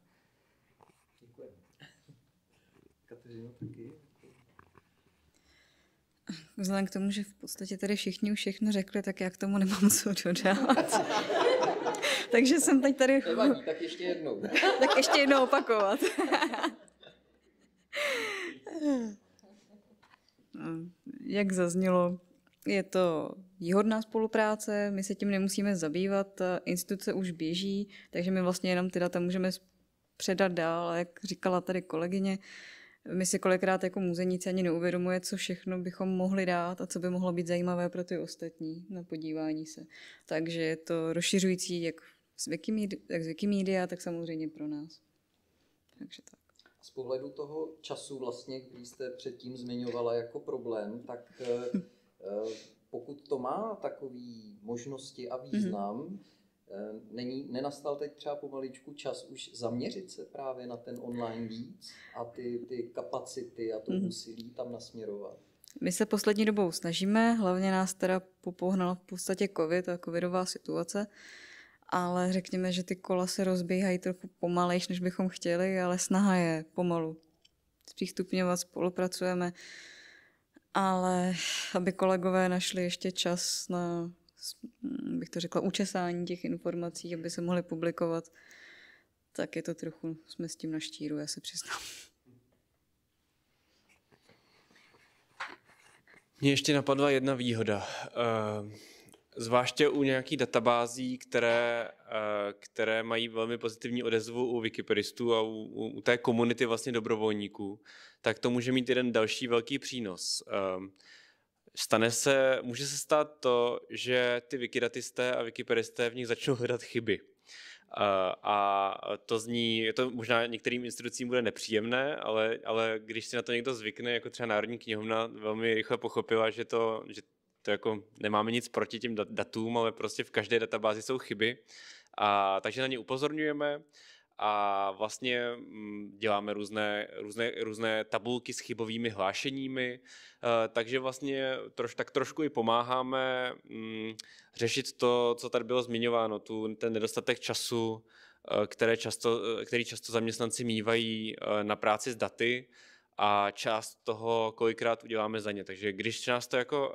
Děkuji. Kateřino, taky Vzhledem k tomu, že v podstatě tady všichni už všechno řekli, tak já k tomu nemám co dodat. Takže jsem teď tady... Nevadí, tak ještě jednou. tak ještě jednou opakovat. Jak zaznělo, je to výhodná spolupráce, my se tím nemusíme zabývat, instituce už běží, takže my vlastně jenom ty data můžeme předat dál, jak říkala tady kolegyně. Uh, my si kolikrát jako muzejníci ani neuvědomuje, co všechno bychom mohli dát a co by mohlo být zajímavé pro ty ostatní na podívání se. Takže je to rozšiřující jak z Wikimedia, jak z Wikimedia tak samozřejmě pro nás. Takže tak. Z pohledu toho času vlastně, který jste předtím zmiňovala jako problém, tak eh, eh, pokud to má takové možnosti a význam, mm-hmm Eh, není, nenastal teď třeba pomaličku čas už zaměřit se právě na ten online víc a ty, ty kapacity a to mm-hmm. úsilí tam nasměrovat? My se poslední dobou snažíme, hlavně nás teda popohnal v podstatě covid a covidová situace, ale řekněme, že ty kola se rozbíhají trochu pomalejš, než bychom chtěli, ale snaha je pomalu přístupňovat, spolupracujeme, ale aby kolegové našli ještě čas na bych to řekla, učesání těch informací, aby se mohly publikovat, tak je to trochu, jsme s tím na štíru, já se přiznám. Mně ještě napadla jedna výhoda. Eh, zvláště u nějakých databází, které, eh, které mají velmi pozitivní odezvu u Wikipedistů a u, u té komunity vlastně dobrovolníků, tak to může mít jeden další velký přínos. Eh, Stane se, může se stát to, že ty wikidatisté a wikipedisté v nich začnou hledat chyby. A to zní, to možná některým institucím bude nepříjemné, ale, ale když si na to někdo zvykne, jako třeba Národní knihovna velmi rychle pochopila, že to, že to jako nemáme nic proti těm datům, ale prostě v každé databázi jsou chyby. A, takže na ně upozorňujeme a vlastně mm, děláme různé, různé, různé tabulky s chybovými hlášeními, eh, takže vlastně troš, tak trošku i pomáháme mm, řešit to, co tady bylo zmiňováno, tu, ten nedostatek času, eh, které často, eh, který často zaměstnanci mývají na práci s daty a část toho kolikrát uděláme za ně. Takže když nás to jako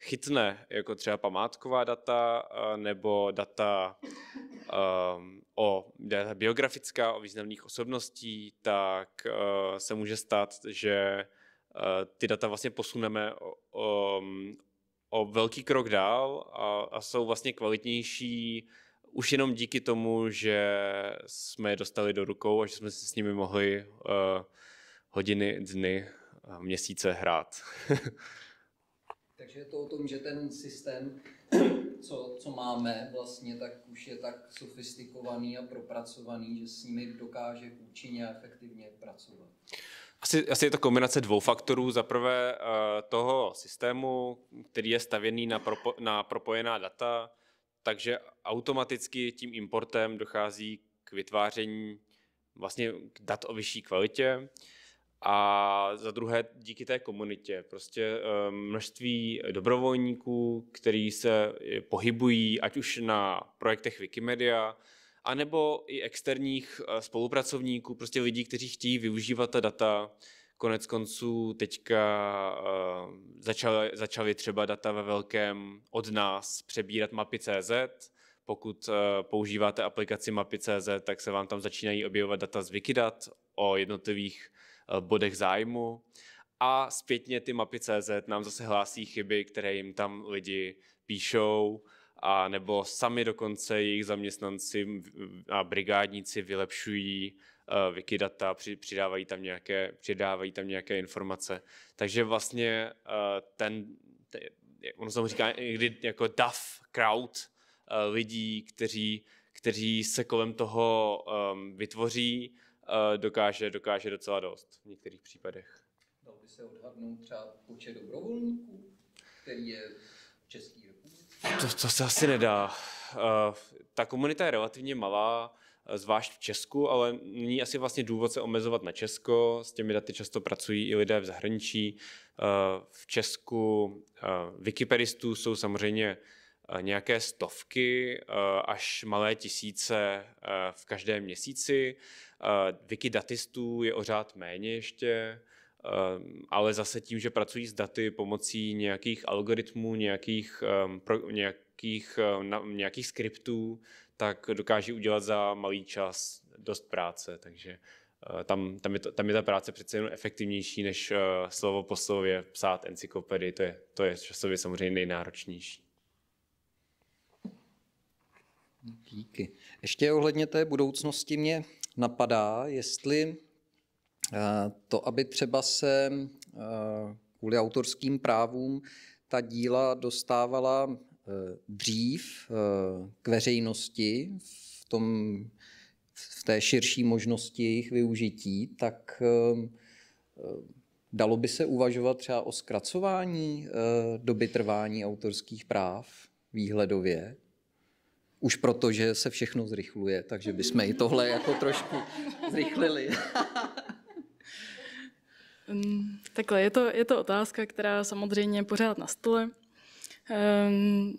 chytne, jako třeba památková data nebo data um, o data biografická, o významných osobností, tak uh, se může stát, že uh, ty data vlastně posuneme o, o, um, o velký krok dál a, a jsou vlastně kvalitnější už jenom díky tomu, že jsme je dostali do rukou a že jsme si s nimi mohli uh, hodiny, dny, měsíce hrát. Takže je to o tom, že ten systém, co, co máme vlastně, tak už je tak sofistikovaný a propracovaný, že s nimi dokáže účinně a efektivně pracovat. Asi, asi je to kombinace dvou faktorů. Za prvé eh, toho systému, který je stavěný na, propo, na propojená data, takže automaticky tím importem dochází k vytváření vlastně dat o vyšší kvalitě a za druhé díky té komunitě. Prostě eh, množství dobrovolníků, který se eh, pohybují ať už na projektech Wikimedia, anebo i externích eh, spolupracovníků, prostě lidí, kteří chtějí využívat ta data. Konec konců teďka začaly, začaly třeba data ve velkém od nás přebírat mapy CZ, pokud používáte aplikaci mapy.cz, tak se vám tam začínají objevovat data z Wikidat o jednotlivých bodech zájmu. A zpětně ty mapy CZ nám zase hlásí chyby, které jim tam lidi píšou, a nebo sami dokonce jejich zaměstnanci a brigádníci vylepšují eh, Wikidata, přidávají tam nějaké, přidávají tam nějaké informace. Takže vlastně eh, ten, ono se mu říká někdy jako daf crowd eh, lidí, kteří, kteří se kolem toho um, vytvoří Eh, dokáže, dokáže docela dost v některých případech. Dal by se odhadnout třeba počet dobrovolníků, který je v České republice? To, to se asi nedá. Eh, ta komunita je relativně malá, eh, zvlášť v Česku, ale není asi vlastně důvod se omezovat na Česko. S těmi daty často pracují i lidé v zahraničí. V Česku wikipedistů jsou samozřejmě Eh, nějaké stovky eh, až malé tisíce eh, v každém měsíci. Wikidatistů je ořád méně ještě, ale zase tím, že pracují s daty pomocí nějakých algoritmů, nějakých, nějakých, nějakých skriptů, tak dokáží udělat za malý čas dost práce, takže tam, tam, je, to, tam je ta práce přece jenom efektivnější, než slovo po slově psát encyklopedii, to je, to je časově samozřejmě nejnáročnější. Díky. Ještě ohledně té budoucnosti mě napadá, jestli eh, to, aby třeba se eh, kvůli autorským právům ta díla dostávala eh, dřív k veřejnosti v, tom, v té širší možnosti jejich využití, tak dalo by se uvažovat třeba o zkracování doby trvání autorských práv výhledově? Už proto, že se všechno zrychluje, takže bychom i tohle jako trošku zrychlili. Um, takhle, je to, je to otázka, která samozřejmě je pořád na stole. Um,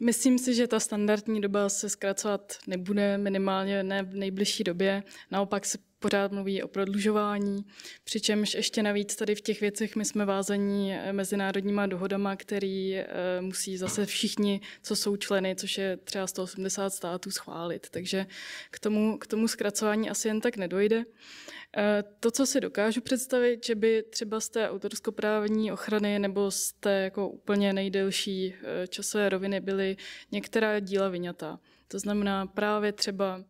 myslím si, že ta standardní doba se zkracovat nebude, minimálně ne v nejbližší době. Naopak se pořád mluví o prodlužování, přičemž ještě navíc tady v těch věcech my jsme vázaní eh, mezinárodníma dohodama, který eh, musí zase všichni, co jsou členy, což je třeba 180 států, schválit. Takže k tomu, k tomu zkracování asi jen tak nedojde. Eh, to, co si dokážu představit, že by třeba z té autorskoprávní ochrany nebo z té jako úplně nejdelší časové roviny byly některá díla vyňatá. To znamená právě třeba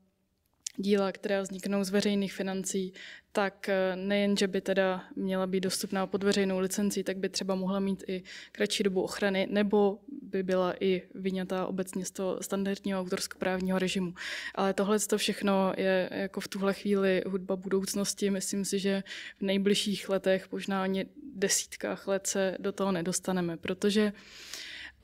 díla, která vzniknou z veřejných financí, tak eh, nejen, že by teda měla být dostupná pod veřejnou licencí, tak by třeba mohla mít i kratší dobu ochrany, nebo by byla i vyňatá obecně z toho standardního autorskoprávního režimu. Ale tohle to všechno je jako v tuhle chvíli hudba budoucnosti. Myslím si, že v nejbližších letech, možná ani desítkách let se do toho nedostaneme, protože uh,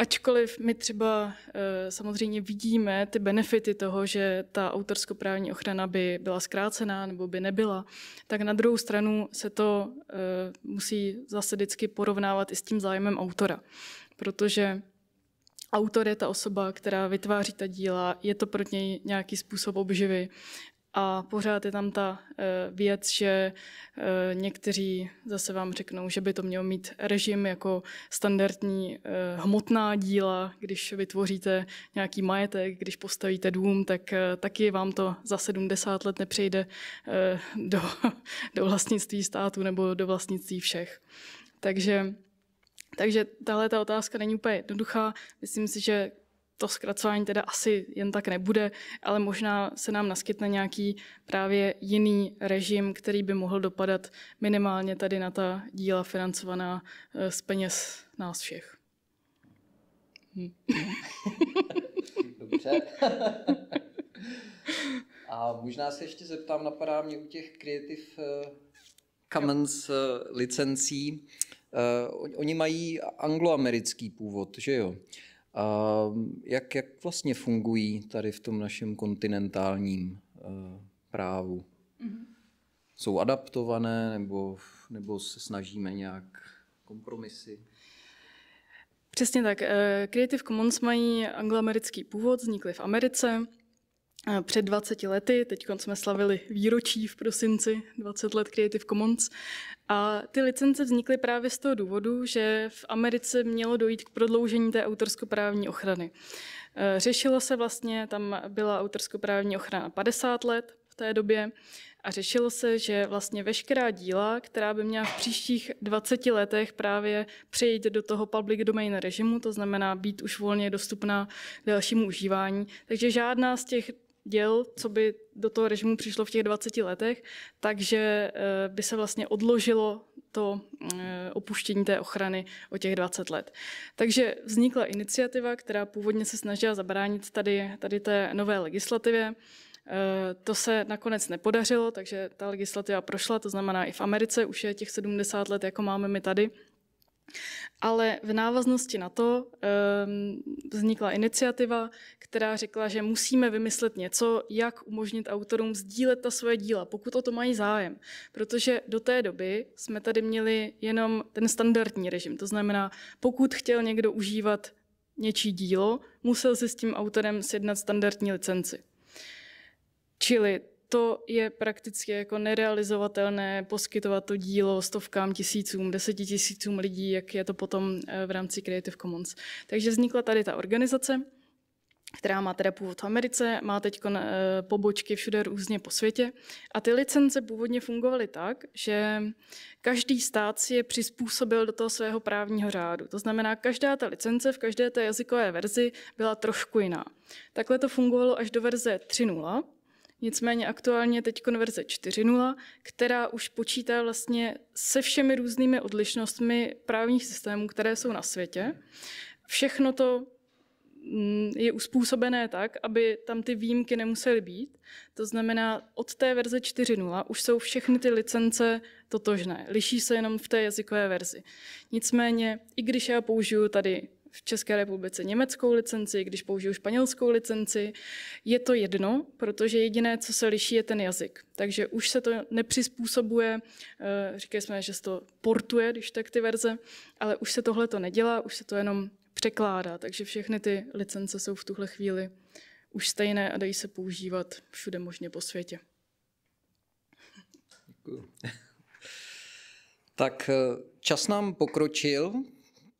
Ačkoliv my třeba eh, samozřejmě vidíme ty benefity toho, že ta autorskoprávní ochrana by byla zkrácená nebo by nebyla, tak na druhou stranu se to eh, musí zase vždycky porovnávat i s tím zájmem autora. Protože autor je ta osoba, která vytváří ta díla, je to pro něj nějaký způsob obživy a pořád je tam ta eh, věc, že eh, někteří zase vám řeknou, že by to mělo mít režim jako standardní eh, hmotná díla, když vytvoříte nějaký majetek, když postavíte dům, tak taky vám to za 70 let nepřejde do, do vlastnictví státu nebo do vlastnictví všech. Takže takže tahle ta otázka není úplně jednoduchá. Myslím si, že to zkracování teda asi jen tak nebude, ale možná se nám naskytne nějaký právě jiný režim, který by mohl dopadat minimálně tady na ta díla financovaná eh, z peněz nás všech. Dobře. A možná se ještě zeptám, napadá mě u těch Creative eh, Commons eh, licencí, oni mají angloamerický původ, že jo? A jak, jak vlastně fungují tady v tom našem kontinentálním eh, právu? Mm-hmm. Jsou adaptované nebo, nebo se snažíme nějak kompromisy? Přesně tak. Eh, Creative Commons mají angloamerický původ, vznikly v Americe. Eh, před 20 lety, teď jsme slavili výročí v prosinci, 20 let Creative Commons. A ty licence vznikly právě z toho důvodu, že v Americe mělo dojít k prodloužení té autorskoprávní ochrany. Eh, řešilo se vlastně, tam byla autorskoprávní ochrana 50 let v té době a řešilo se, že vlastně veškerá díla, která by měla v příštích 20 letech právě přejít do toho public domain režimu, to znamená být už volně dostupná dalšímu užívání, takže žádná z těch děl, co by do toho režimu přišlo v těch 20 letech, takže eh, by se vlastně odložilo to eh, opuštění té ochrany o těch 20 let. Takže vznikla iniciativa, která původně se snažila zabránit tady, tady té nové legislativě. Eh, to se nakonec nepodařilo, takže ta legislativa prošla, to znamená i v Americe už je těch 70 let, jako máme my tady. Ale v návaznosti na to um, vznikla iniciativa, která řekla, že musíme vymyslet něco, jak umožnit autorům sdílet ta svoje díla, pokud o to mají zájem. Protože do té doby jsme tady měli jenom ten standardní režim. To znamená, pokud chtěl někdo užívat něčí dílo, musel si s tím autorem sjednat standardní licenci. Čili to je prakticky jako nerealizovatelné poskytovat to dílo stovkám tisícům, desetitisícům lidí, jak je to potom eh, v rámci Creative Commons. Takže vznikla tady ta organizace, která má teda původ v Americe, má teď eh, pobočky všude různě po světě. A ty licence původně fungovaly tak, že každý stát si je přizpůsobil do toho svého právního řádu. To znamená, každá ta licence v každé té jazykové verzi byla trošku jiná. Takhle to fungovalo až do verze 3.0, Nicméně aktuálně je teď konverze 4.0, která už počítá vlastně se všemi různými odlišnostmi právních systémů, které jsou na světě. Všechno to mm, je uspůsobené tak, aby tam ty výjimky nemusely být. To znamená, od té verze 4.0 už jsou všechny ty licence totožné. Liší se jenom v té jazykové verzi. Nicméně, i když já použiju tady v České republice německou licenci, když použiju španělskou licenci. Je to jedno, protože jediné, co se liší, je ten jazyk. Takže už se to nepřizpůsobuje, eh, říkali jsme, že se to portuje, když tak ty verze, ale už se tohle to nedělá, už se to jenom překládá. Takže všechny ty licence jsou v tuhle chvíli už stejné a dají se používat všude možně po světě. tak eh, čas nám pokročil,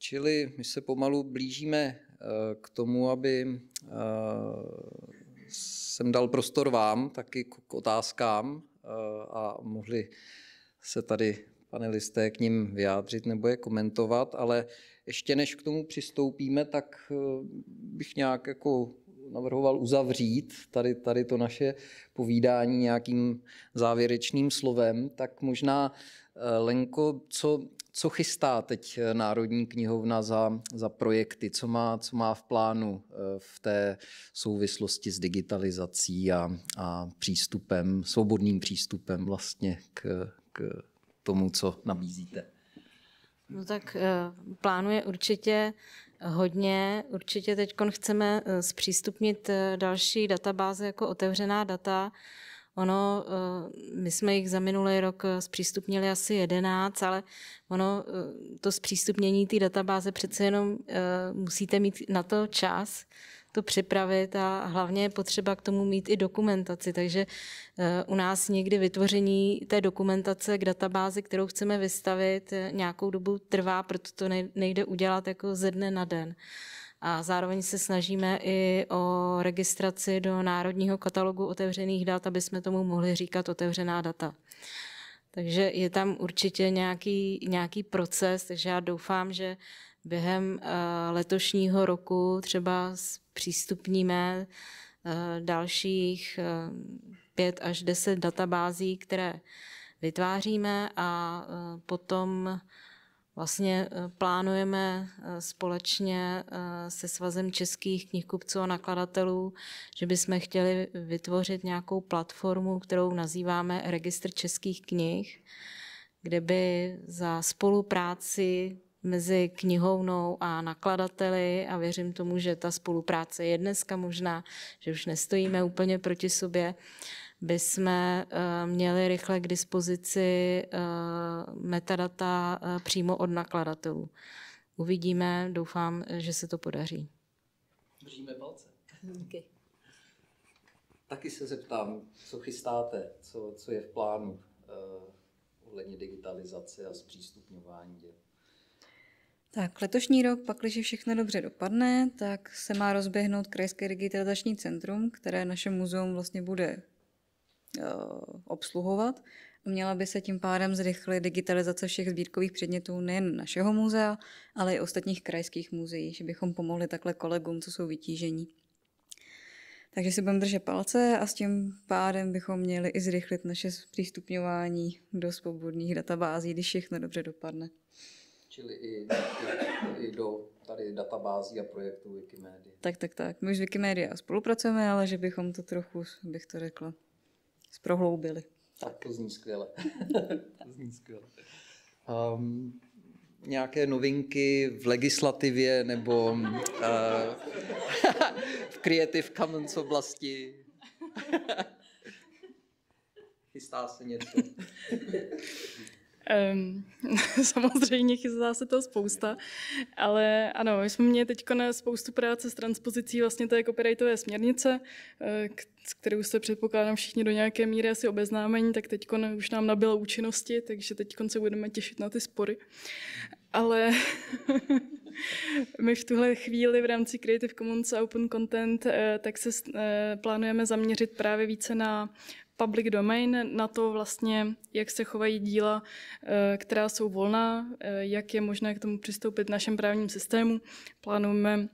Čili my se pomalu blížíme eh, k tomu, aby eh, jsem dal prostor vám taky k otázkám eh, a mohli se tady panelisté k ním vyjádřit nebo je komentovat, ale ještě než k tomu přistoupíme, tak bych nějak jako navrhoval uzavřít tady, tady to naše povídání nějakým závěrečným slovem, tak možná Lenko, co co chystá teď eh, Národní knihovna za, za projekty, co má, co má v plánu eh, v té souvislosti s digitalizací a, a přístupem, svobodným přístupem vlastně k, k tomu, co nabízíte? No tak eh, plánuje určitě hodně. Určitě teď chceme zpřístupnit další databáze jako otevřená data, Ono, eh, my jsme jich za minulý rok eh, zpřístupnili asi 11, ale ono, eh, to zpřístupnění té databáze přece jenom musíte mít na to čas, to připravit a hlavně je potřeba k tomu mít i dokumentaci. Takže u nás někdy vytvoření té dokumentace k databázi, kterou chceme vystavit, nějakou dobu trvá, proto to nejde udělat jako ze dne na den. A zároveň se snažíme i o registraci do Národního katalogu otevřených dat, aby jsme tomu mohli říkat otevřená data. Takže je tam určitě nějaký, nějaký proces, takže já doufám, že během eh, letošního roku třeba přístupníme eh, dalších eh, pět až deset databází, které vytváříme a potom Vlastně eh, plánujeme eh, společně eh, se Svazem českých knihkupců a nakladatelů, že bychom chtěli vytvořit nějakou platformu, kterou nazýváme Registr českých knih, kde by za spolupráci mezi knihovnou a nakladateli a věřím tomu, že ta spolupráce je dneska možná, že už nestojíme úplně proti sobě, by jsme eh, měli rychle k dispozici eh, metadata eh, přímo od nakladatelů. Uvidíme, doufám, že se to podaří. Držíme palce. Okay. Taky se zeptám, co chystáte, co, co je v plánu uh, ohledně digitalizace a zpřístupňování děl. Tak letošní rok, pak, když všechno dobře dopadne, tak se má rozběhnout Krajské digitalizační centrum, které naše muzeum vlastně bude Eh, obsluhovat. Měla by se tím pádem zrychlit digitalizace všech sbírkových předmětů nejen našeho muzea, ale i ostatních krajských muzeí, že bychom pomohli takhle kolegům, co jsou vytížení. Takže si budeme držet palce a s tím pádem bychom měli i zrychlit naše přístupňování do svobodných databází, když všechno dobře dopadne. Čili i, i, i do tady databází a projektů Wikimedia. Tak, tak, tak. My už s Wikimedia spolupracujeme, ale že bychom to trochu, bych to řekla, zprohloubili. Tak to zní skvěle. to zní skvěle. Um, nějaké novinky v legislativě nebo uh, v Creative Commons oblasti? Chystá se něco? Um, samozřejmě chystá se toho spousta, ale ano, my jsme měli teď na spoustu práce s transpozicí vlastně té copyrightové směrnice, eh, s kterou se předpokládám všichni do nějaké míry asi obeznámení, tak teď už nám nabyla účinnosti, takže teď se budeme těšit na ty spory. Ale my v tuhle chvíli v rámci Creative Commons a Open Content eh, tak se eh, plánujeme zaměřit právě více na public domain na to vlastně, jak se chovají díla, eh, která jsou volná, eh, jak je možné k tomu přistoupit v našem právním systému. Plánujeme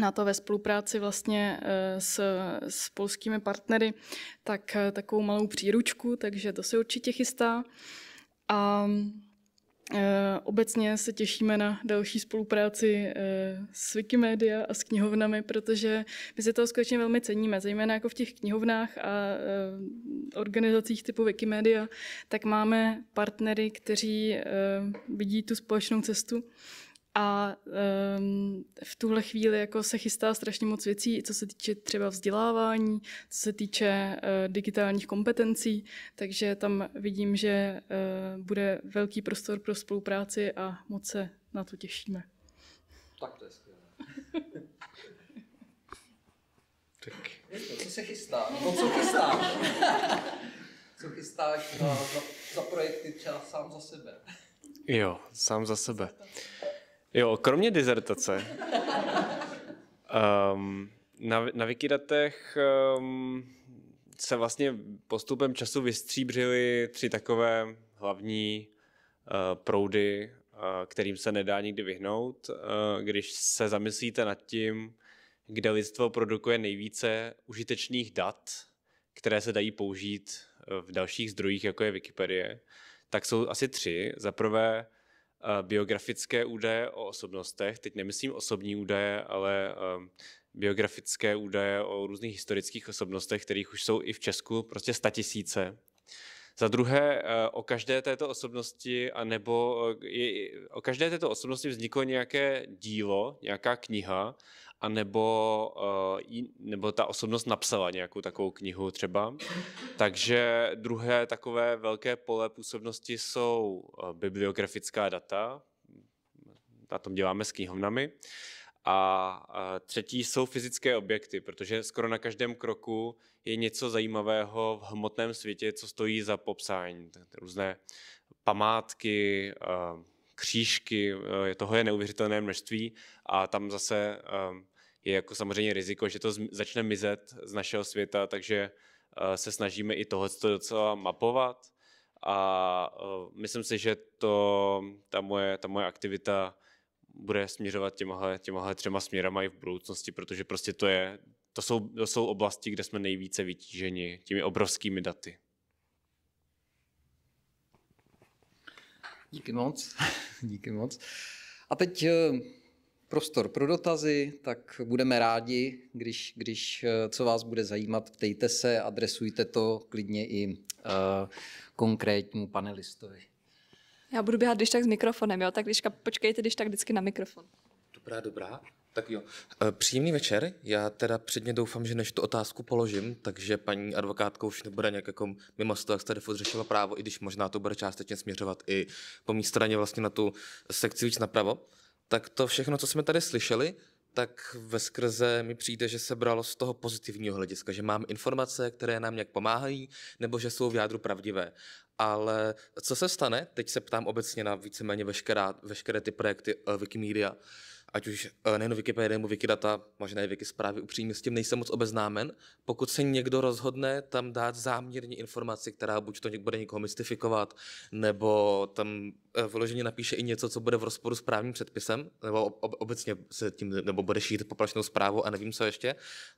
na to ve spolupráci vlastně eh, s, s polskými partnery, tak takovou malou příručku, takže to se určitě chystá. A Eh, obecně se těšíme na další spolupráci eh, s Wikimedia a s knihovnami, protože my si toho skutečně velmi ceníme, zejména jako v těch knihovnách a eh, organizacích typu Wikimedia, tak máme partnery, kteří vidí tu společnou cestu a um, v tuhle chvíli jako se chystá strašně moc věcí, co se týče třeba vzdělávání, co se týče uh, digitálních kompetencí, takže tam vidím, že uh, bude velký prostor pro spolupráci a moc se na to těšíme. Tak to je skvělé. tak. Jako, co se chystá? No co chystáš? co chystáš za, za, za projekty třeba sám za sebe? Jo, sám za sebe. Jo, kromě dizertace. Um, na, na Wikidatech um, ehm, se vlastně postupem času vystříbřily tři takové hlavní uh, proudy, uh, kterým se nedá nikdy vyhnout. Uh, když se zamyslíte nad tím, kde lidstvo produkuje nejvíce užitečných dat, které se dají použít v dalších zdrojích, jako je Wikipedie, tak jsou asi tři. Za prvé Eh, biografické údaje o osobnostech, teď nemyslím osobní údaje, ale eh, biografické údaje o různých historických osobnostech, kterých už jsou i v Česku prostě statisíce. Za druhé, eh, o každé této osobnosti, nebo o každé této osobnosti vzniklo nějaké dílo, nějaká kniha, a nebo, uh, eh, jí, nebo ta osobnost napsala nějakou takovou knihu třeba. Takže druhé takové velké pole působnosti jsou eh, bibliografická data, na tom děláme s knihovnami. A eh, třetí jsou fyzické objekty, protože skoro na každém kroku je něco zajímavého v hmotném světě, co stojí za popsání. Různé památky, křížky, toho je neuvěřitelné množství a tam zase je jako samozřejmě riziko, že to začne mizet z našeho světa, takže eh, se snažíme i tohle docela mapovat a eh, myslím si, že to, ta, moje, ta moje aktivita bude směřovat těmahle, těmahle třema směrama i v budoucnosti, protože prostě to, je, to, jsou, to jsou oblasti, kde jsme nejvíce vytíženi těmi obrovskými daty. Díky moc. Díky moc. A teď eh, prostor pro dotazy, tak budeme rádi, když, když eh, co vás bude zajímat, ptejte se, adresujte to klidně i uh, konkrétnímu panelistovi. Já budu běhat když tak s mikrofonem, jo? tak když, počkejte když tak vždycky na mikrofon. Dobrá, dobrá. Tak jo. Eh, příjemný večer. Já teda předně doufám, že než tu otázku položím, takže paní advokátka už nebude nějak jako mimo to, jak tady řešila právo, i když možná to bude částečně směřovat i po mý straně vlastně na tu sekci víc napravo tak to všechno, co jsme tady slyšeli, tak ve skrze mi přijde, že se bralo z toho pozitivního hlediska, že mám informace, které nám nějak pomáhají, nebo že jsou v jádru pravdivé. Ale co se stane, teď se ptám obecně na víceméně veškerá, veškeré ty projekty eh, Wikimedia, ať už eh, nejen Wikipedie nebo Wikidata, možná i Wiki zprávy, upřímně s tím nejsem moc obeznámen, pokud se někdo rozhodne tam dát záměrně informaci, která buď to bude někoho mystifikovat, nebo tam eh, vyloženě napíše i něco, co bude v rozporu s právním předpisem, nebo ob- obecně se tím, nebo bude šít poplašnou zprávu a nevím co ještě.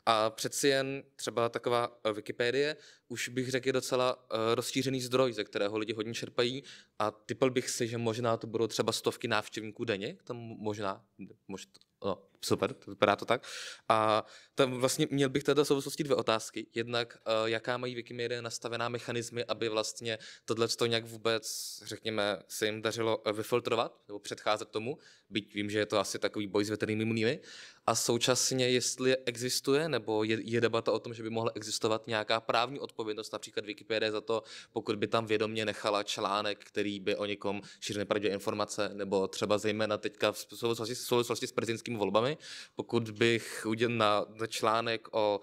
A přeci jen třeba taková eh, Wikipedie už bych řekl je docela rozšířený zdroj, ze kterého lidi hodně čerpají a typl bych si, že možná to budou třeba stovky návštěvníků denně, tam možná most a super, vypadá to tak. A tam vlastně měl bych teda souvislosti dvě otázky. Jednak, eh, jaká mají Wikimedia nastavená mechanismy, aby vlastně tohle to nějak vůbec, řekněme, se jim dařilo eh, vyfiltrovat nebo předcházet tomu, byť vím, že je to asi takový boj s veterinými mlýny. A současně, jestli existuje nebo je, je debata o tom, že by mohla existovat nějaká právní odpovědnost, například Wikipedie za to, pokud by tam vědomě nechala článek, který by o někom šířil nepravdivé informace, nebo třeba zejména teďka v souvislosti, v souvislosti s prezidentskými volbami, pokud bych udělal na, článek o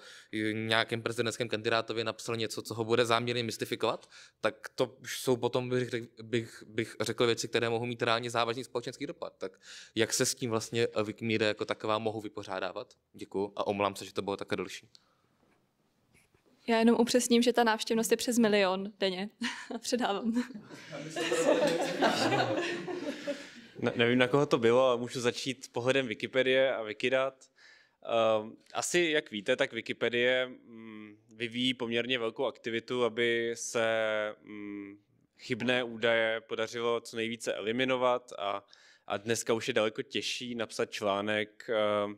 nějakém prezidentském kandidátovi napsal něco, co ho bude záměrně mystifikovat, tak to jsou potom, bych, bych, bych řekl, věci, které mohou mít reálně závažný společenský dopad. Tak jak se s tím vlastně Wikimedia jako taková mohu vypořádávat? Děkuji a omlám se, že to bylo také delší. Já jenom upřesním, že ta návštěvnost je přes milion denně. Předávám. Ne, nevím, na koho to bylo, ale můžu začít pohledem Wikipedie a Wikidat. Ehm, asi, jak víte, tak Wikipedie mm, vyvíjí poměrně velkou aktivitu, aby se mm, chybné údaje podařilo co nejvíce eliminovat a, a dneska už je daleko těžší napsat článek ehm,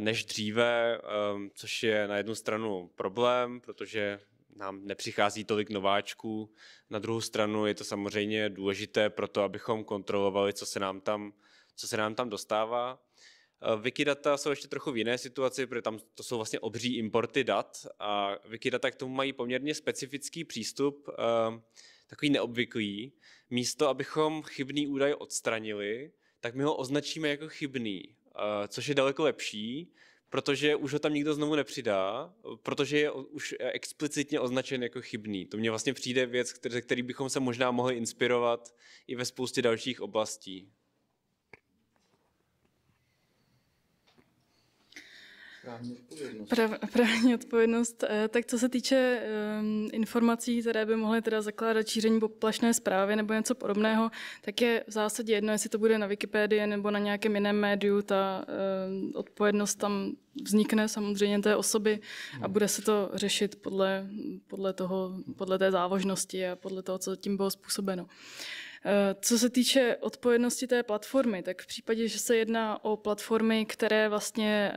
než dříve, ehm, což je na jednu stranu problém, protože nám nepřichází tolik nováčků. Na druhou stranu je to samozřejmě důležité pro to, abychom kontrolovali, co se nám tam, co se nám tam dostává. Eh, Wikidata jsou ještě trochu v jiné situaci, protože tam to jsou vlastně obří importy dat a Wikidata k tomu mají poměrně specifický přístup, eh, takový neobvyklý. Místo, abychom chybný údaj odstranili, tak my ho označíme jako chybný, eh, což je daleko lepší, protože už ho tam nikdo znovu nepřidá, protože je už explicitně označen jako chybný. To mně vlastně přijde věc, ze který bychom se možná mohli inspirovat i ve spoustě dalších oblastí. Právní odpovědnost. právní odpovědnost. Eh, tak co se týče um, informací, které by mohly teda zakládat šíření poplašné zprávy nebo něco podobného, tak je v zásadě jedno, jestli to bude na Wikipedii nebo na nějakém jiném médiu, ta um, odpovědnost tam vznikne samozřejmě té osoby a hmm. bude se to řešit podle, podle, toho, podle té závažnosti a podle toho, co tím bylo způsobeno. Uh, Eh, co se týče odpovědnosti té platformy, tak v případě, že se jedná o platformy, které vlastně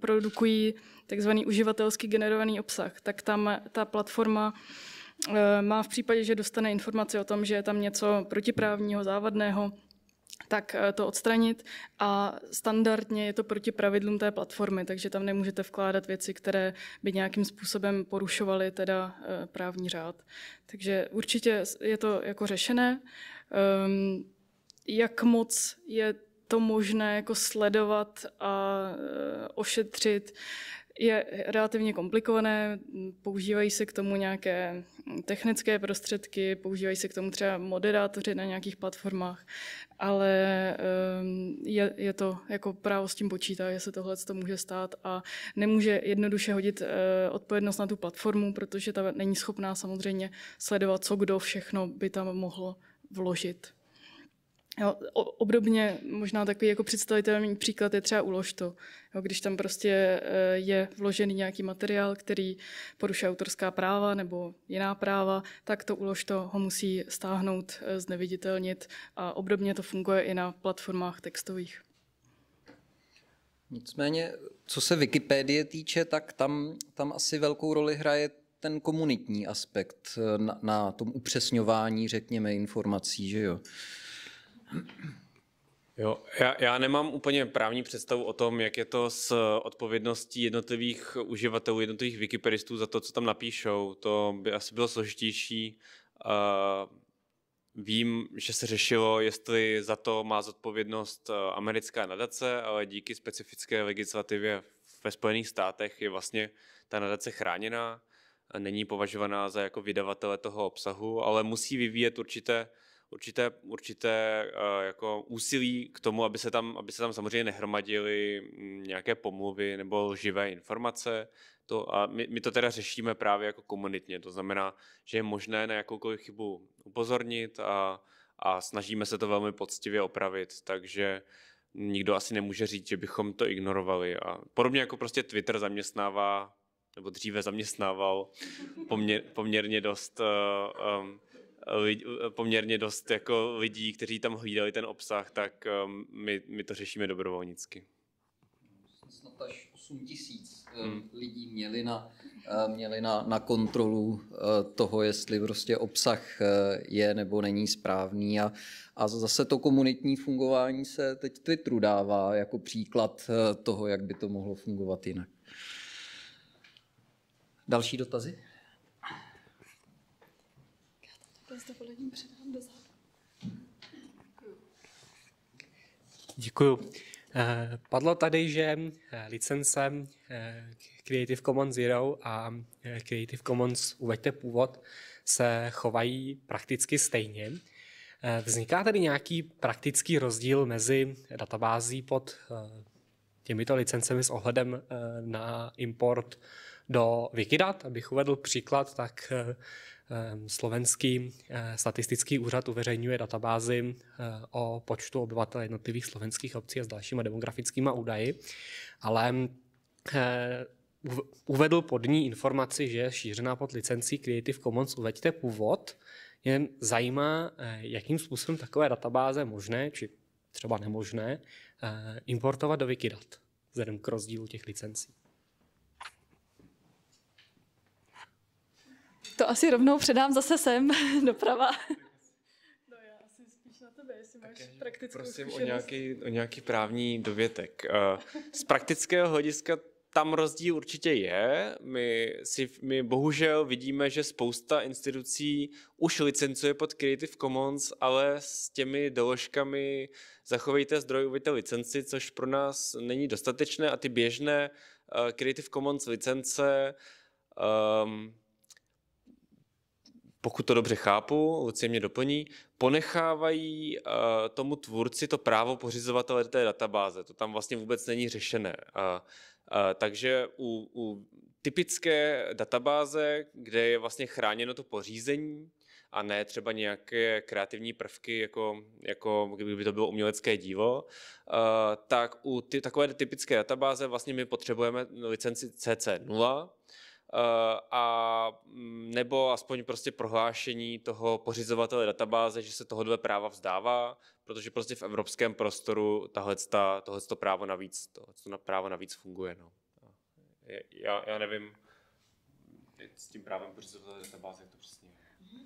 produkují takzvaný uživatelsky generovaný obsah, tak tam ta platforma eh, má v případě, že dostane informaci o tom, že je tam něco protiprávního, závadného, tak eh, to odstranit a standardně je to proti pravidlům té platformy, takže tam nemůžete vkládat věci, které by nějakým způsobem porušovaly teda eh, právní řád. Takže určitě je to jako řešené. Ehm, jak moc je to možné jako sledovat a eh, ošetřit, je relativně komplikované, používají se k tomu nějaké technické prostředky, používají se k tomu třeba moderátoři na nějakých platformách, ale ehm, je, je to jako právo s tím počítá, že se tohle to může stát a nemůže jednoduše hodit eh, odpovědnost na tu platformu, protože ta není schopná samozřejmě sledovat, co kdo všechno by tam mohlo vložit. Jo, obdobně možná takový jako představitelný příklad je třeba ulož to. Jo, když tam prostě eh, je vložený nějaký materiál, který porušuje autorská práva nebo jiná práva, tak to ulož to ho musí stáhnout, eh, zneviditelnit a obdobně to funguje i na platformách textových. Nicméně, co se Wikipedie týče, tak tam, tam asi velkou roli hraje ten komunitní aspekt eh, na, na tom upřesňování, řekněme, informací, že jo? Jo, já, já nemám úplně právní představu o tom, jak je to s odpovědností jednotlivých uživatelů, jednotlivých wikipedistů za to, co tam napíšou. To by asi bylo složitější. Uh, vím, že se řešilo, jestli za to má zodpovědnost eh, americká nadace, ale díky specifické legislativě ve Spojených státech je vlastně ta nadace chráněná. Není považovaná za jako vydavatele toho obsahu, ale musí vyvíjet určité uh, určité, určité eh, jako úsilí k tomu, aby se, tam, aby se tam samozřejmě nehromadily mm, nějaké pomluvy nebo živé informace. To, a my, my to teda řešíme právě jako komunitně, to znamená, že je možné na jakoukoliv chybu upozornit a, a snažíme se to velmi poctivě opravit, takže nikdo asi nemůže říct, že bychom to ignorovali. A podobně jako prostě Twitter zaměstnává nebo dříve zaměstnával poměr, poměrně dost uh, um, lidi, poměrně dost jako lidí, kteří tam hlídali ten obsah, tak um, my, my to řešíme dobrovolnicky. Snad až 8 tisíc eh, hmm. lidí měli na, eh, měli na, na kontrolu eh, toho, jestli prostě obsah je nebo není správný a, a zase to komunitní fungování se teď Twitteru dává jako příklad toho, jak by to mohlo fungovat jinak. Další dotazy? s dovolením předám do Děkuju. Eh, padlo tady, že eh, licence eh, Creative Commons Zero a Creative Commons uveďte původ se chovají prakticky stejně. Vzniká tady nějaký praktický rozdíl mezi databází pod těmito licencemi s ohledem na import do Wikidat? Abych uvedl příklad, tak Ehm, slovenský eh, statistický úřad uveřejňuje databázy eh, o počtu obyvatel jednotlivých slovenských obcí a s dalšíma demografickými údaji, ale eh, uvedl pod ní informaci, že je šířená pod licencí Creative Commons. Uveďte původ. Mě zajímá, jakým způsobem takové databáze možné, či třeba nemožné, importovat do Wikidat, vzhledem k rozdílu těch licencí. to asi rovnou předám zase sem, doprava. No já asi spíš na tebe, jestli máš tak praktickou Prosím o nějaký, o nějaký právní dovětek. Eh, z praktického hlediska tam rozdíl určitě je. My, si, my bohužel vidíme, že spousta institucí už licencuje pod Creative Commons, ale s těmi doložkami zachovejte zdroj, uvejte licenci, což pro nás není dostatečné a ty běžné uh, Creative Commons licence um, pokud to dobře chápu, Lucie mě doplní, ponechávají uh, tomu tvůrci to právo pořizovatele té databáze. To tam vlastně vůbec není řešené. Uh, uh, takže u, u typické databáze, kde je vlastně chráněno to pořízení, a ne třeba nějaké kreativní prvky, jako, jako kdyby to bylo umělecké dílo, uh, tak u ty, takové typické databáze vlastně my potřebujeme licenci CC0, Eh, a mm, nebo aspoň prostě prohlášení toho pořizovatele databáze, že se tohohle práva vzdává, protože prostě v evropském prostoru tahleta, tohleto právo navíc, tohleto právo navíc funguje. No. Já, já nevím s tím právem pořizovatele databáze, jak to přesně je.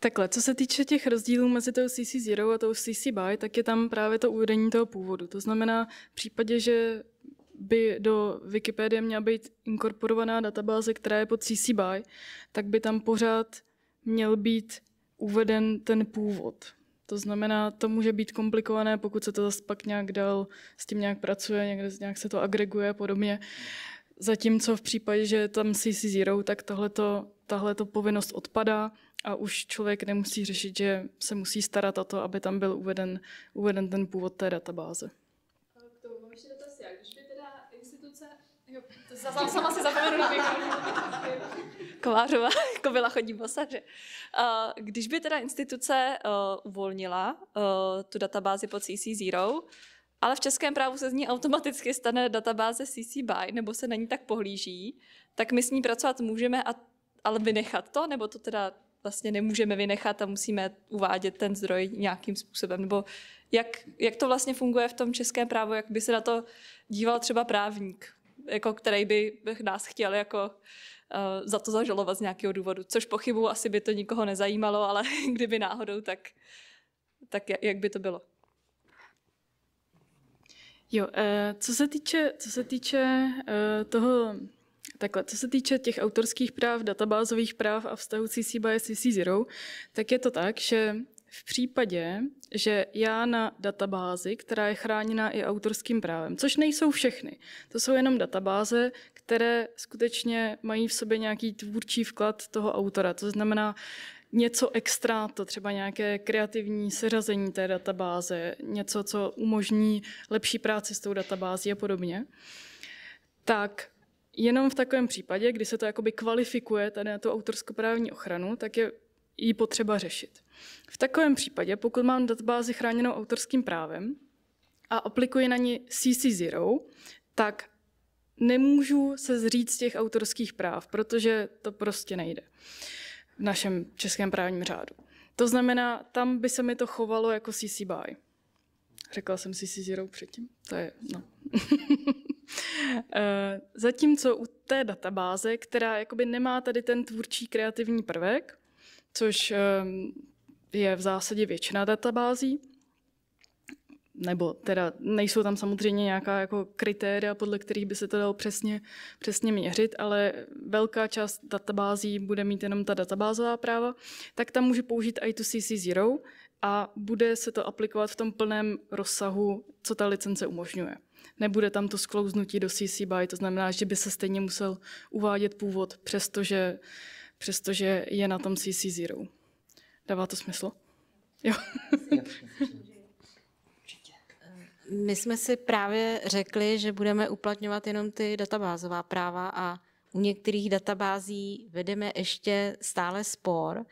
Takhle, co se týče těch rozdílů mezi tou CC0 a tou CC BY, tak je tam právě to uvedení toho původu. To znamená, v případě, že by do Wikipedie měla být inkorporovaná databáze, která je pod CC BY, tak by tam pořád měl být uveden ten původ. To znamená, to může být komplikované, pokud se to zase pak nějak dál s tím nějak pracuje, někde nějak se to agreguje a podobně. Zatímco v případě, že je tam CC0, tak tahle to povinnost odpadá a už člověk nemusí řešit, že se musí starat o to, aby tam byl uveden, uveden ten původ té databáze. K tomu mám ještě dotaz, jak když sama si zapomenu na Kovářová jako byla chodí bosa, že? Eh, když by teda instituce eh, uvolnila eh, tu databázi pod CC Zero, ale v českém právu se z ní automaticky stane databáze CC BY, nebo se na ní tak pohlíží, tak my s ní pracovat můžeme, a, ale vynechat to, nebo to teda vlastně nemůžeme vynechat a musíme uvádět ten zdroj nějakým způsobem, nebo jak, jak to vlastně funguje v tom českém právu, jak by se na to díval třeba právník? jako, který by nás chtěl jako uh, za to zažalovat z nějakého důvodu, což pochybu asi by to nikoho nezajímalo, ale kdyby náhodou, tak, tak jak, jak by to bylo. Jo, uh, co se týče, co se týče uh, toho Takhle, co se týče těch autorských práv, databázových práv a vztahu CC by CC Zero, tak je to tak, že v případě, že já na databázi, která je chráněna i autorským právem, což nejsou všechny, to jsou jenom databáze, které skutečně mají v sobě nějaký tvůrčí vklad toho autora, to znamená něco extra, to třeba nějaké kreativní seřazení té databáze, něco, co umožní lepší práci s tou databází a podobně, tak jenom v takovém případě, kdy se to jakoby kvalifikuje tady na tu autorskoprávní ochranu, tak je ji potřeba řešit. V takovém případě, pokud mám databázi chráněnou autorským právem a aplikuji na ní CC0, tak nemůžu se zříct těch autorských práv, protože to prostě nejde v našem českém právním řádu. To znamená, tam by se mi to chovalo jako CC BY. Řekla jsem CC 0 předtím, to je, no. Eh, zatímco u té databáze, která jakoby nemá tady ten tvůrčí kreativní prvek, což ehm, je v zásadě většina databází, nebo teda nejsou tam samozřejmě nějaká jako kritéria, podle kterých by se to dalo přesně, přesně měřit, ale velká část databází bude mít jenom ta databázová práva, tak tam může použít I2CC0 a bude se to aplikovat v tom plném rozsahu, co ta licence umožňuje. Nebude tam to sklouznutí do CC BY, to znamená, že by se stejně musel uvádět původ, přestože, přestože je na tom CC0. Dává to smysl? Jo. My jsme si právě řekli, že budeme uplatňovat jenom ty databázová práva a u některých databází vedeme ještě stále spor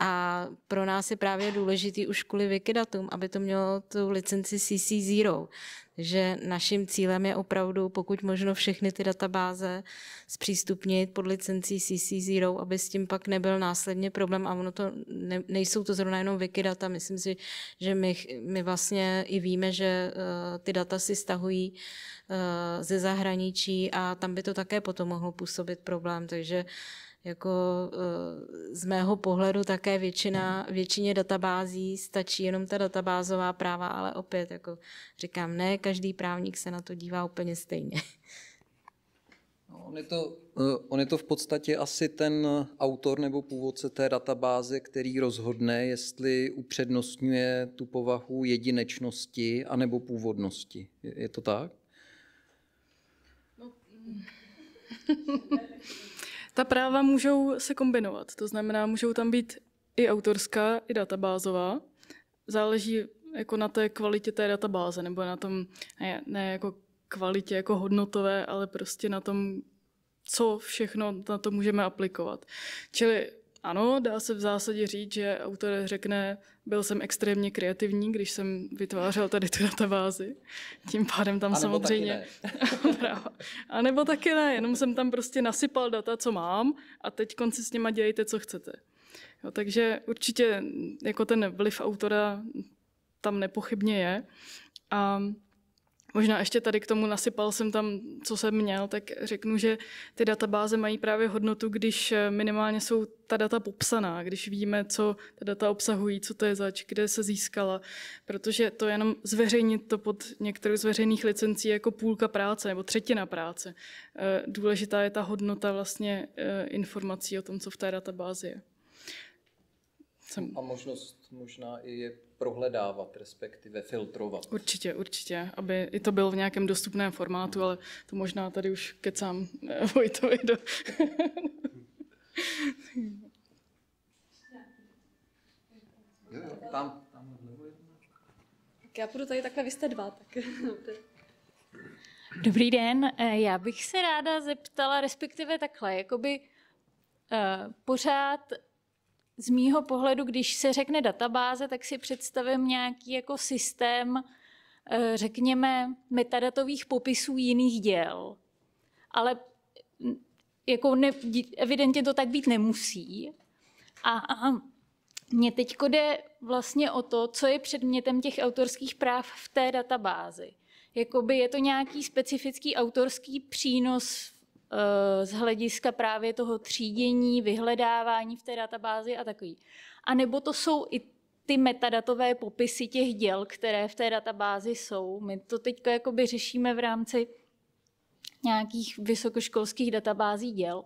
a pro nás je právě důležitý už kvůli Wikidatum, aby to mělo tu licenci CC Zero. Takže naším cílem je opravdu, pokud možno všechny ty databáze zpřístupnit pod licencí CC Zero, aby s tím pak nebyl následně problém a ono to ne, nejsou to zrovna jenom Wikidata, myslím si, že my, my vlastně i víme, že uh, ty data si stahují uh, ze zahraničí a tam by to také potom mohlo působit problém, takže jako eh, z mého pohledu také většina, většině databází stačí jenom ta databázová práva, ale opět jako říkám, ne, každý právník se na to dívá úplně stejně. No, on, je to, eh, on je to v podstatě asi ten autor nebo původce té databáze, který rozhodne, jestli upřednostňuje tu povahu jedinečnosti anebo původnosti. Je, je to tak? No. Mm. Ta práva můžou se kombinovat, to znamená, můžou tam být i autorská, i databázová. Záleží jako na té kvalitě té databáze, nebo na tom, ne, ne jako kvalitě jako hodnotové, ale prostě na tom, co všechno na to můžeme aplikovat. Čili ano, dá se v zásadě říct, že autor řekne, byl jsem extrémně kreativní, když jsem vytvářel tady tu databázi. Tím pádem tam a nebo samozřejmě... Taky ne. a nebo taky ne, jenom jsem tam prostě nasypal data, co mám a teď konci s nima dělejte, co chcete. Jo, takže určitě jako ten vliv autora tam nepochybně je. A Možná ještě tady k tomu nasypal jsem tam, co jsem měl, tak řeknu, že ty databáze mají právě hodnotu, když eh, minimálně jsou ta data popsaná, když víme, co ta data obsahují, co to je zač, kde se získala, protože to jenom zveřejnit to pod některou z veřejných licencí je jako půlka práce nebo třetina práce. Eh, důležitá je ta hodnota vlastně eh, informací o tom, co v té databázi je. Jsem... A možnost možná i je prohledávat, respektive filtrovat. Určitě, určitě, aby i to byl v nějakém dostupném formátu, ale to možná tady už kecám eh, Vojtovi do... tam, já půjdu tady takhle, vy jste dva, tak... Dobrý den, eh, já bych se ráda zeptala, respektive takhle, jakoby uh, pořád z mýho pohledu, když se řekne databáze, tak si představím nějaký jako systém, eh, řekněme, metadatových popisů jiných děl. Ale mm, jako ne, evidentně to tak být nemusí. A, mně teď jde vlastně o to, co je předmětem těch autorských práv v té databázi. Jakoby je to nějaký specifický autorský přínos Eh, z hlediska právě toho třídění, vyhledávání v té databázi a takový. A nebo to jsou i ty metadatové popisy těch děl, které v té databázi jsou. My to teď jakoby řešíme v rámci nějakých vysokoškolských databází děl,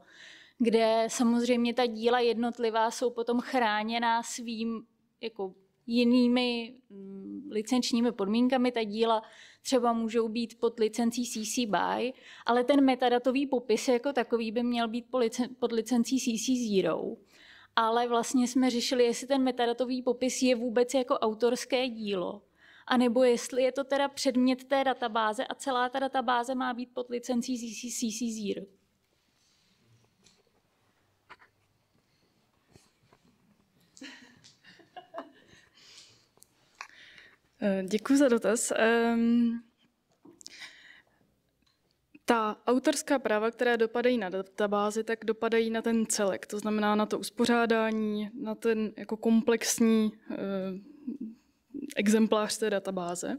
kde samozřejmě ta díla jednotlivá jsou potom chráněná svým jako jinými mm, licenčními podmínkami. Ta díla třeba můžou být pod licencí CC BY, ale ten metadatový popis jako takový by měl být pod licencí CC Zero. Ale vlastně jsme řešili, jestli ten metadatový popis je vůbec jako autorské dílo, anebo jestli je to teda předmět té databáze a celá ta databáze má být pod licencí CC Zero. Eh, děkuji za dotaz. Ehm, ta autorská práva, která dopadají na databázi, tak dopadají na ten celek, to znamená na to uspořádání, na ten jako komplexní eh, exemplář té databáze.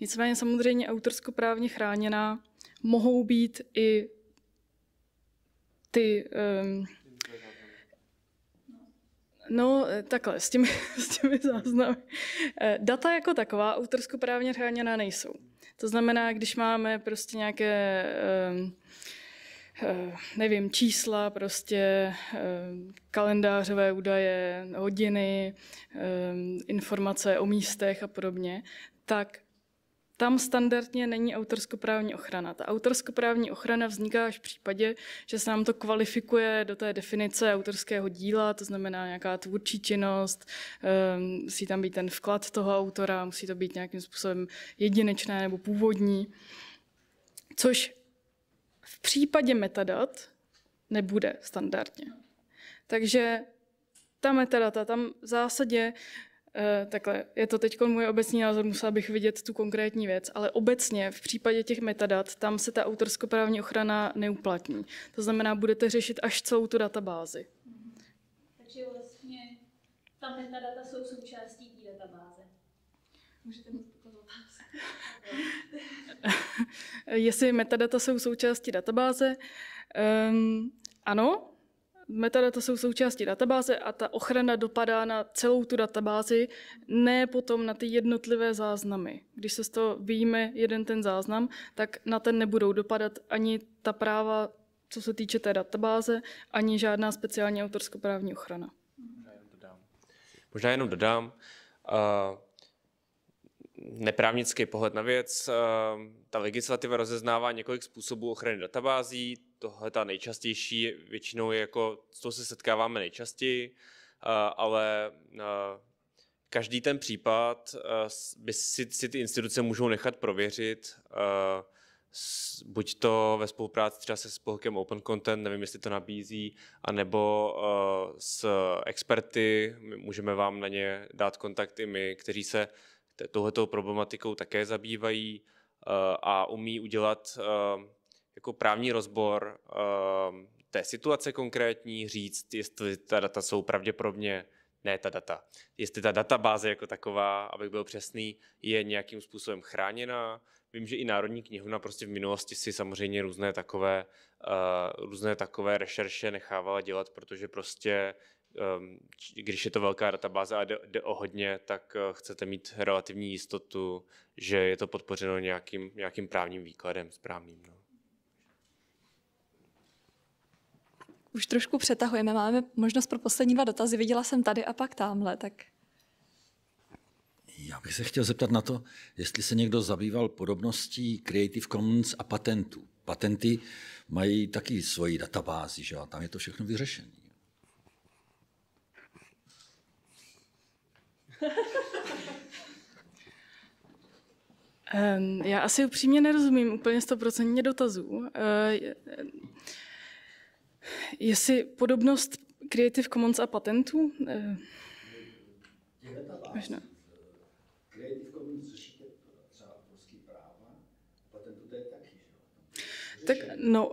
Nicméně samozřejmě autorskoprávně chráněná mohou být i ty um, No, eh, takhle, s těmi, s těmi záznamy. Eh, data jako taková právně chráněná nejsou. To znamená, když máme prostě nějaké, ehm, eh, nevím, čísla, prostě kalendářové údaje, hodiny, ehm, informace o místech a podobně, tak tam standardně není autorskoprávní ochrana. Ta autorskoprávní ochrana vzniká až v případě, že se nám to kvalifikuje do té definice autorského díla, to znamená nějaká tvůrčí činnost, ehm, musí tam být ten vklad toho autora, musí to být nějakým způsobem jedinečné nebo původní. Což v případě metadat nebude standardně. Takže ta metadata, tam v zásadě Eh, takhle, je to teď můj obecný názor, musela bych vidět tu konkrétní věc, ale obecně v případě těch metadat, tam se ta autorskoprávní ochrana neuplatní. To znamená, budete řešit až celou tu databázi. Takže vlastně ta metadata jsou součástí té databáze. Můžete mít tuto Jestli metadata jsou součástí databáze, um, ano, metadata jsou součástí databáze a ta ochrana dopadá na celou tu databázi, ne potom na ty jednotlivé záznamy. Když se z toho vyjíme jeden ten záznam, tak na ten nebudou dopadat ani ta práva, co se týče té databáze, ani žádná speciální autorskoprávní ochrana. Možná jenom dodám. Možná jenom dodám uh, neprávnický pohled na věc. ta legislativa rozeznává několik způsobů ochrany databází tohle ta nejčastější, většinou je jako, s tou se setkáváme nejčastěji, eh, ale eh, každý ten případ eh, by si, si ty instituce můžou nechat prověřit, buď to ve spolupráci třeba se spolkem Open Content, nevím, jestli to nabízí, anebo s experty, můžeme vám na ně dát kontakt i my, kteří se touhletou problematikou také zabývají a umí udělat jako právní rozbor ehm, té situace konkrétní, říct, jestli ta data jsou pravděpodobně, ne ta data, jestli ta databáze jako taková, abych byl přesný, je nějakým způsobem chráněná. Vím, že i Národní knihovna prostě v minulosti si samozřejmě různé takové, uh, různé takové rešerše nechávala dělat, protože prostě ehm, když je to velká databáze a jde, o hodně, tak eh, chcete mít relativní jistotu, že je to podpořeno nějakým, nějakým právním výkladem správným. No. už trošku přetahujeme, máme možnost pro poslední dva dotazy. Viděla jsem tady a pak tamhle, tak... Já bych se chtěl zeptat na to, jestli se někdo zabýval podobností Creative Commons a patentů. Patenty mají taky svoji databázi, že? a tam je to všechno vyřešené. Já asi upřímně nerozumím úplně stoprocentně dotazů. Eh, Jestli podobnost Creative Commons a patentů? Eh, možná. Creative Commons řešíte třeba práva, patentu to je taky, že Tak no,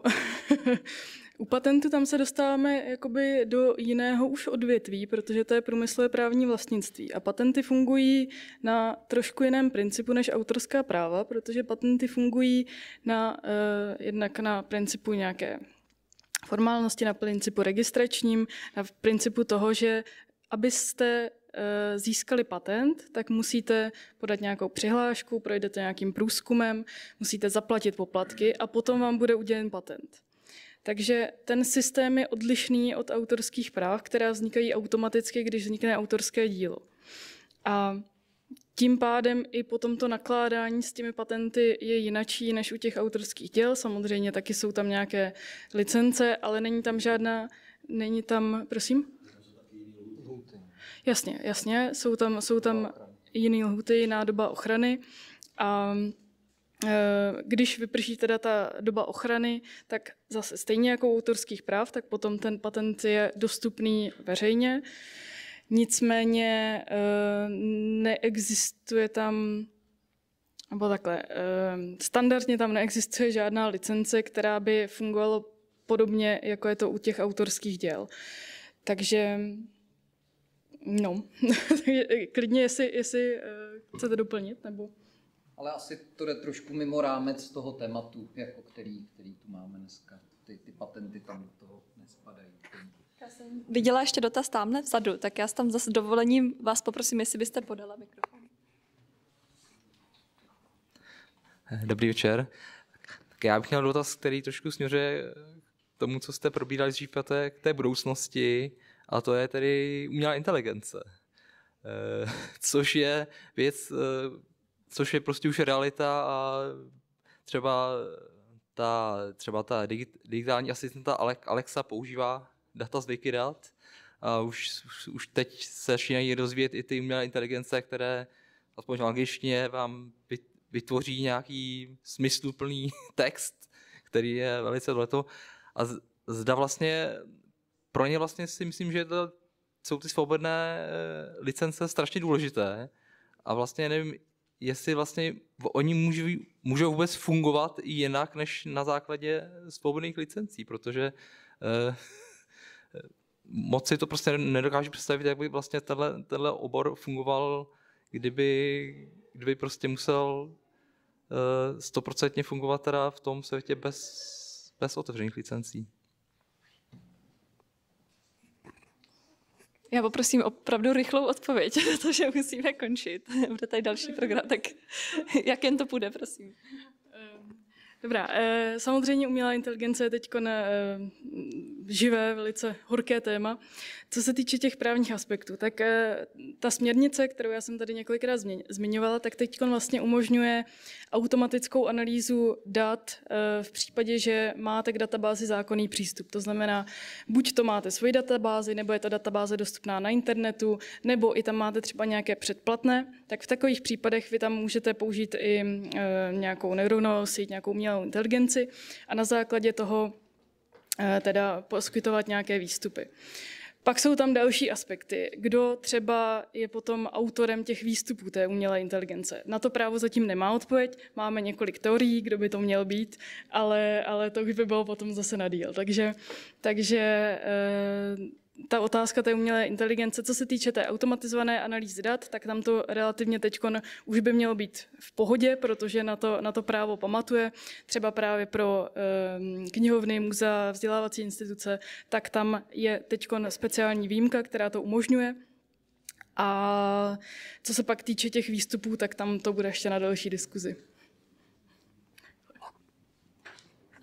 u patentu tam se dostáváme jakoby do jiného už odvětví, protože to je průmyslové právní vlastnictví. A patenty fungují na trošku jiném principu než autorská práva, protože patenty fungují na, eh, jednak na principu nějaké formálnosti, na principu registračním, na principu toho, že abyste eh, získali patent, tak musíte podat nějakou přihlášku, projdete nějakým průzkumem, musíte zaplatit poplatky a potom vám bude udělen patent. Takže ten systém je odlišný od autorských práv, která vznikají automaticky, když vznikne autorské dílo. A tím pádem i potom to nakládání s těmi patenty je jinačí než u těch autorských děl. Samozřejmě taky jsou tam nějaké licence, ale není tam žádná, není tam, prosím? Jasně, jasně, jsou tam, jsou tam jiné lhuty, jiná doba ochrany a e, když vyprší teda ta doba ochrany, tak zase stejně jako u autorských práv, tak potom ten patent je dostupný veřejně. Uh, Nicméně eh, neexistuje tam, nebo takhle, eh, standardně tam neexistuje žádná licence, která by fungovala podobně, jako je to u těch autorských děl. Takže No, eh, klidně, jestli, jestli chcete doplnit, nebo... Ale asi to jde trošku mimo rámec toho tématu, jako který, který tu máme dneska. Ty, ty patenty tam do toho nespadají jsem viděla ještě dotaz tamhle vzadu, tak já tam zase dovolením vás poprosím, jestli byste podala mikrofon. Dobrý večer. Tak já bych měl dotaz, který trošku směřuje k tomu, co jste probírali z GPT, k té budoucnosti, a to je tedy umělá inteligence. Eh, což je věc, eh, což je prostě už realita a třeba ta, třeba ta digitální asistenta Alexa používá data z Wikidat. A už, už, už teď se začínají rozvíjet i ty umělé inteligence, které aspoň angličtině vám vytvoří nějaký smysluplný text, který je velice leto. A zda vlastně pro ně vlastně si myslím, že to, jsou ty svobodné eh, licence strašně důležité. A vlastně nevím, jestli vlastně oni můžou, můžou vůbec fungovat i jinak než na základě svobodných licencí, protože eh, moc si to prostě nedokážu představit, jak by vlastně tenhle, tenhle obor fungoval, kdyby, kdyby prostě musel eh, stoprocentně fungovat teda v tom světě bez, bez otevřených licencí. Já poprosím opravdu rychlou odpověď, protože musíme končit. Bude tady další program, tak jak jen to půjde, prosím. Dobrá, eh, samozřejmě umělá inteligence je teď na eh, živé, velice horké téma. Co se týče těch právních aspektů, tak eh, ta směrnice, kterou já jsem tady několikrát zmiňovala, tak teď vlastně umožňuje automatickou analýzu dat v případě, že máte k databázi zákonný přístup. To znamená, buď to máte svoji databázi, nebo je ta databáze dostupná na internetu, nebo i tam máte třeba nějaké předplatné, tak v takových případech vy tam můžete použít i nějakou neuronovou síť, nějakou umělou umělou inteligenci a na základě toho eh, teda poskytovat nějaké výstupy. Pak jsou tam další aspekty. Kdo třeba je potom autorem těch výstupů té umělé inteligence? Na to právo zatím nemá odpověď. Máme několik teorií, kdo by to měl být, ale, ale to už by bylo potom zase na díl. Takže, takže eh, ta otázka té umělé inteligence, co se týče té automatizované analýzy dat, tak tam to relativně teď už by mělo být v pohodě, protože na to, na to právo pamatuje. Třeba právě pro um, knihovny, muzea, vzdělávací instituce, tak tam je teď speciální výjimka, která to umožňuje. A co se pak týče těch výstupů, tak tam to bude ještě na další diskuzi.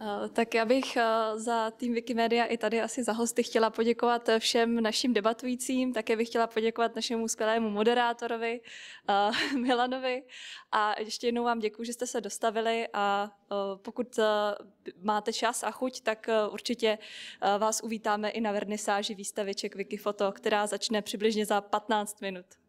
Eh, tak já bych eh, za tým Wikimedia i tady asi za hosty chtěla poděkovat eh, všem našim debatujícím, také bych chtěla poděkovat našemu skvělému moderátorovi Milanovi a ještě jednou vám děkuji, že jste se dostavili a pokud máte čas a chuť, tak určitě vás uvítáme i na vernisáži výstavy Wikifoto, která začne přibližně za 15 minut.